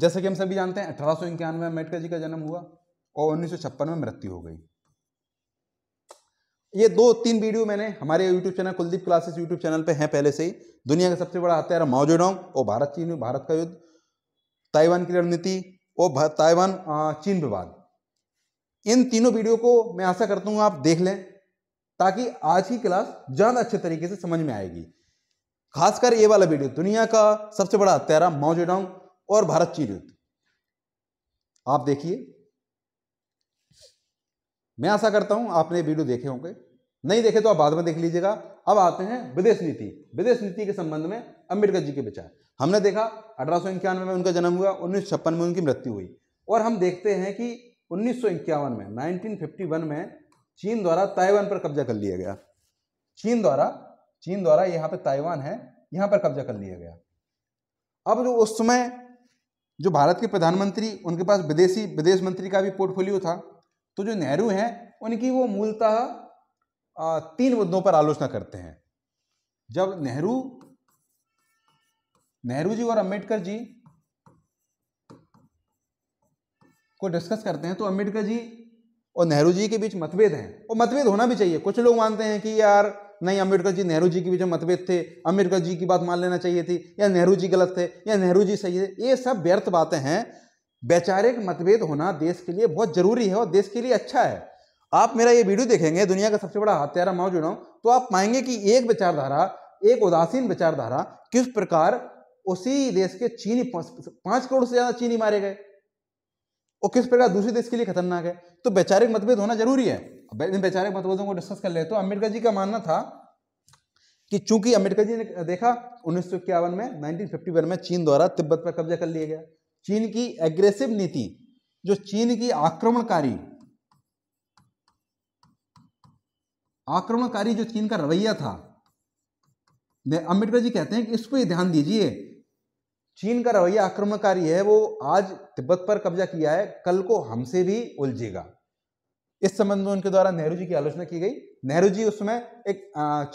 Speaker 1: जैसे कि हम सभी जानते हैं अठारह सौ इक्यानवे में अम्बेडकर जी का जन्म हुआ और उन्नीस में मृत्यु हो गई ये दो तीन वीडियो मैंने हमारे YouTube channel Kuldeep classes YouTube channel पे हैं पहले से ही दुनिया का सबसे बड़ा हत्यारा माओजेडोंग और भारत चीन भारत का युद्ध ताइवान की रणनीति और ताइवान चीन विवाद इन तीनों वीडियो को मैं आशा करता हूँ आप देख लें ताकि आज की क्लास ज़्यादा अच्छे तरीके से समझ में आएगी खासकर ये वाला वीडियो दुनिया का सबसे बड़ा हत्यारा माओजेडोंग और भारत चीन युद्ध आप देखिए मैं आशा करता हूं आपने वीडियो देखे होंगे नहीं देखे तो आप बाद में देख लीजिएगा अब आते हैं विदेश नीति विदेश नीति के संबंध में अम्बेडकर जी के विचार हमने देखा अठारह में उनका जन्म हुआ उन्नीस में उनकी मृत्यु हुई और हम देखते हैं कि उन्नीस में नाइनटीन में चीन द्वारा ताइवान पर कब्जा कर लिया गया चीन द्वारा चीन द्वारा यहाँ पर ताइवान है यहाँ पर कब्जा कर लिया गया अब जो उस समय जो भारत के प्रधानमंत्री उनके पास विदेशी विदेश मंत्री का भी पोर्टफोलियो था तो जो नेहरू हैं उनकी वो मूलतः तीन मुद्दों पर आलोचना करते हैं जब नेहरू नेहरू जी और अम्बेडकर जी को डिस्कस करते हैं तो अम्बेडकर जी और नेहरू जी के बीच मतभेद हैं और मतभेद होना भी चाहिए कुछ लोग मानते हैं कि यार नहीं अम्बेडकर जी नेहरू जी के बीच मतभेद थे अम्बेडकर जी की बात मान लेना चाहिए थी या नेहरू जी गलत थे या नेहरू जी सही थे ये सब व्यर्थ बातें हैं वैचारिक मतभेद होना देश के लिए बहुत जरूरी है और देश के लिए अच्छा है आप मेरा ये वीडियो देखेंगे दुनिया का सबसे बड़ा हत्यारा मौजूद हूँ तो आप पाएंगे कि एक विचारधारा एक उदासीन विचारधारा किस प्रकार उसी देश के चीनी पांच करोड़ से ज़्यादा चीनी मारे गए और किस प्रकार दूसरे देश के लिए खतरनाक है तो वैचारिक मतभेद होना जरूरी है इन वैचारिक मतभेदों को डिस्कस कर ले तो अम्बेडकर जी का मानना था कि चूंकि अम्बेडकर जी ने देखा उन्नीस में वन में चीन द्वारा तिब्बत पर कब्जा कर लिया गया चीन की एग्रेसिव नीति जो चीन की आक्रमणकारी आक्रमणकारी जो चीन का रवैया था अंबेडकर जी कहते हैं कि इस पर ध्यान दीजिए चीन का रवैया आक्रमणकारी है वो आज तिब्बत पर कब्जा किया है कल को हमसे भी उलझेगा इस संबंध में उनके द्वारा नेहरू जी की आलोचना की गई नेहरू जी उसमें एक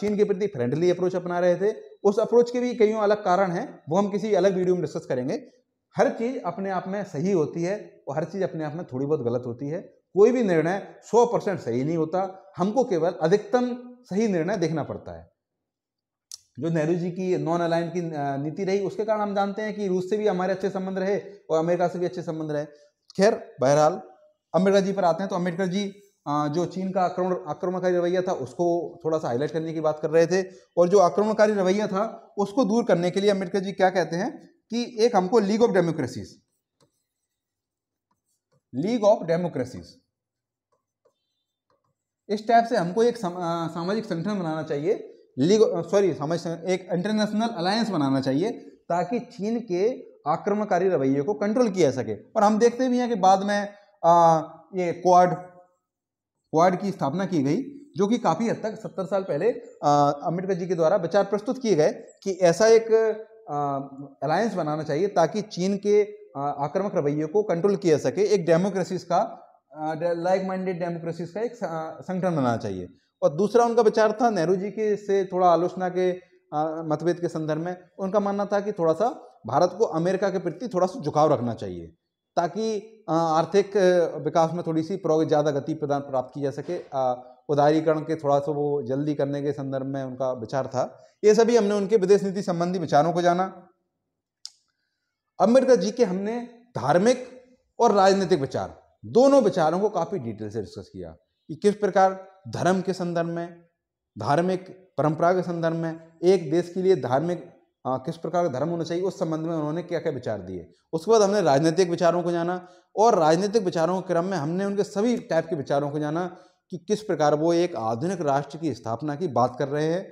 Speaker 1: चीन के प्रति फ्रेंडली अप्रोच अपना रहे थे उस अप्रोच के भी कई अलग कारण हैं वो हम किसी अलग वीडियो में डिस्कस करेंगे हर चीज़ अपने आप में सही होती है और हर चीज़ अपने आप में थोड़ी बहुत गलत होती है कोई भी निर्णय 100 परसेंट सही नहीं होता हमको केवल अधिकतम सही निर्णय देखना पड़ता है जो नेहरू जी की नॉन अलाइन की नीति रही उसके कारण हम जानते हैं कि रूस से भी हमारे अच्छे संबंध रहे और अमेरिका से भी अच्छे संबंध रहे खैर बहरहाल अम्बेडकर जी पर आते हैं तो अम्बेडकर जी जो चीन का आक्रमण आक्रमणकारी रवैया था उसको थोड़ा सा हाईलाइट करने की बात कर रहे थे और जो आक्रमणकारी रवैया था उसको दूर करने के लिए अम्बेडकर जी क्या कहते हैं कि एक हमको league of democracies league of democracies इस टाइप से हमको एक सामाजिक संगठन बनाना चाहिए लीग सॉरी सामाजिक एक इंटरनेशनल अलायंस बनाना चाहिए ताकि चीन के आक्रमणकारी रवैये को कंट्रोल किया सके और हम देखते भी हैं कि बाद में आ, ये क्वाड क्वाड की स्थापना की गई जो कि काफ़ी हद तक सत्तर साल पहले अम्बेडकर जी के द्वारा विचार प्रस्तुत किए गए कि ऐसा एक अलायंस बनाना चाहिए ताकि चीन के आक्रमक रवैये को कंट्रोल किया सके एक डेमोक्रेसीज का लाइक माइंडेड डेमोक्रेसीज का एक संगठन बनाना चाहिए और दूसरा उनका विचार था नेहरू जी के से थोड़ा आलोचना के मतभेद के संदर्भ में उनका मानना था कि थोड़ा सा भारत को अमेरिका के प्रति थोड़ा सा झुकाव रखना चाहिए ताकि आर्थिक विकास में थोड़ी सी प्रोग ज़्यादा गति प्रदान प्राप्त की जा सके उदारीकरण के थोड़ा सा वो जल्दी करने के संदर्भ में उनका विचार था ये सभी हमने उनके विदेश नीति संबंधी विचारों को जाना अम्बेडकर जी के हमने धार्मिक और राजनीतिक विचार दोनों विचारों को काफ़ी डिटेल से डिस्कस किया कि किस प्रकार धर्म के संदर्भ में धार्मिक परंपरा के संदर्भ में एक देश के लिए धार्मिक आ, किस प्रकार का धर्म होना चाहिए उस संबंध में उन्होंने क्या क्या विचार दिए उसके बाद हमने राजनीतिक विचारों को जाना और राजनीतिक विचारों के क्रम में हमने उनके सभी टाइप के विचारों को जाना कि किस प्रकार वो एक आधुनिक राष्ट्र की स्थापना की बात कर रहे हैं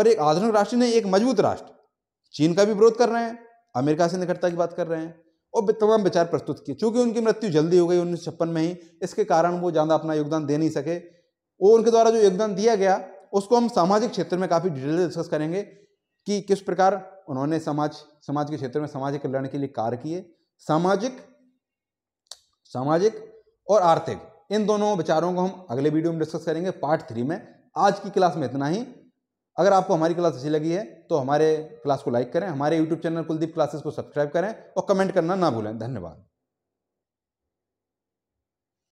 Speaker 1: और एक आधुनिक राष्ट्र ने एक मजबूत राष्ट्र चीन का भी विरोध कर रहे हैं अमेरिका से निकटता की बात कर रहे हैं और तमाम विचार प्रस्तुत किए चूँकि उनकी मृत्यु जल्दी हो गई उन्नीस में ही इसके कारण वो ज़्यादा अपना योगदान दे नहीं सके और उनके द्वारा जो योगदान दिया गया उसको हम सामाजिक क्षेत्र में काफ़ी डिटेल डिस्कस करेंगे कि किस प्रकार उन्होंने समाज समाज के क्षेत्र में सामाजिक कल्याण के लिए कार्य किए सामाजिक सामाजिक और आर्थिक इन दोनों विचारों को हम अगले वीडियो में डिस्कस करेंगे पार्ट थ्री में आज की क्लास में इतना ही अगर आपको हमारी क्लास अच्छी लगी है तो हमारे क्लास को लाइक करें हमारे यूट्यूब चैनल कुलदीप क्लासेस को सब्सक्राइब करें और कमेंट करना ना भूलें धन्यवाद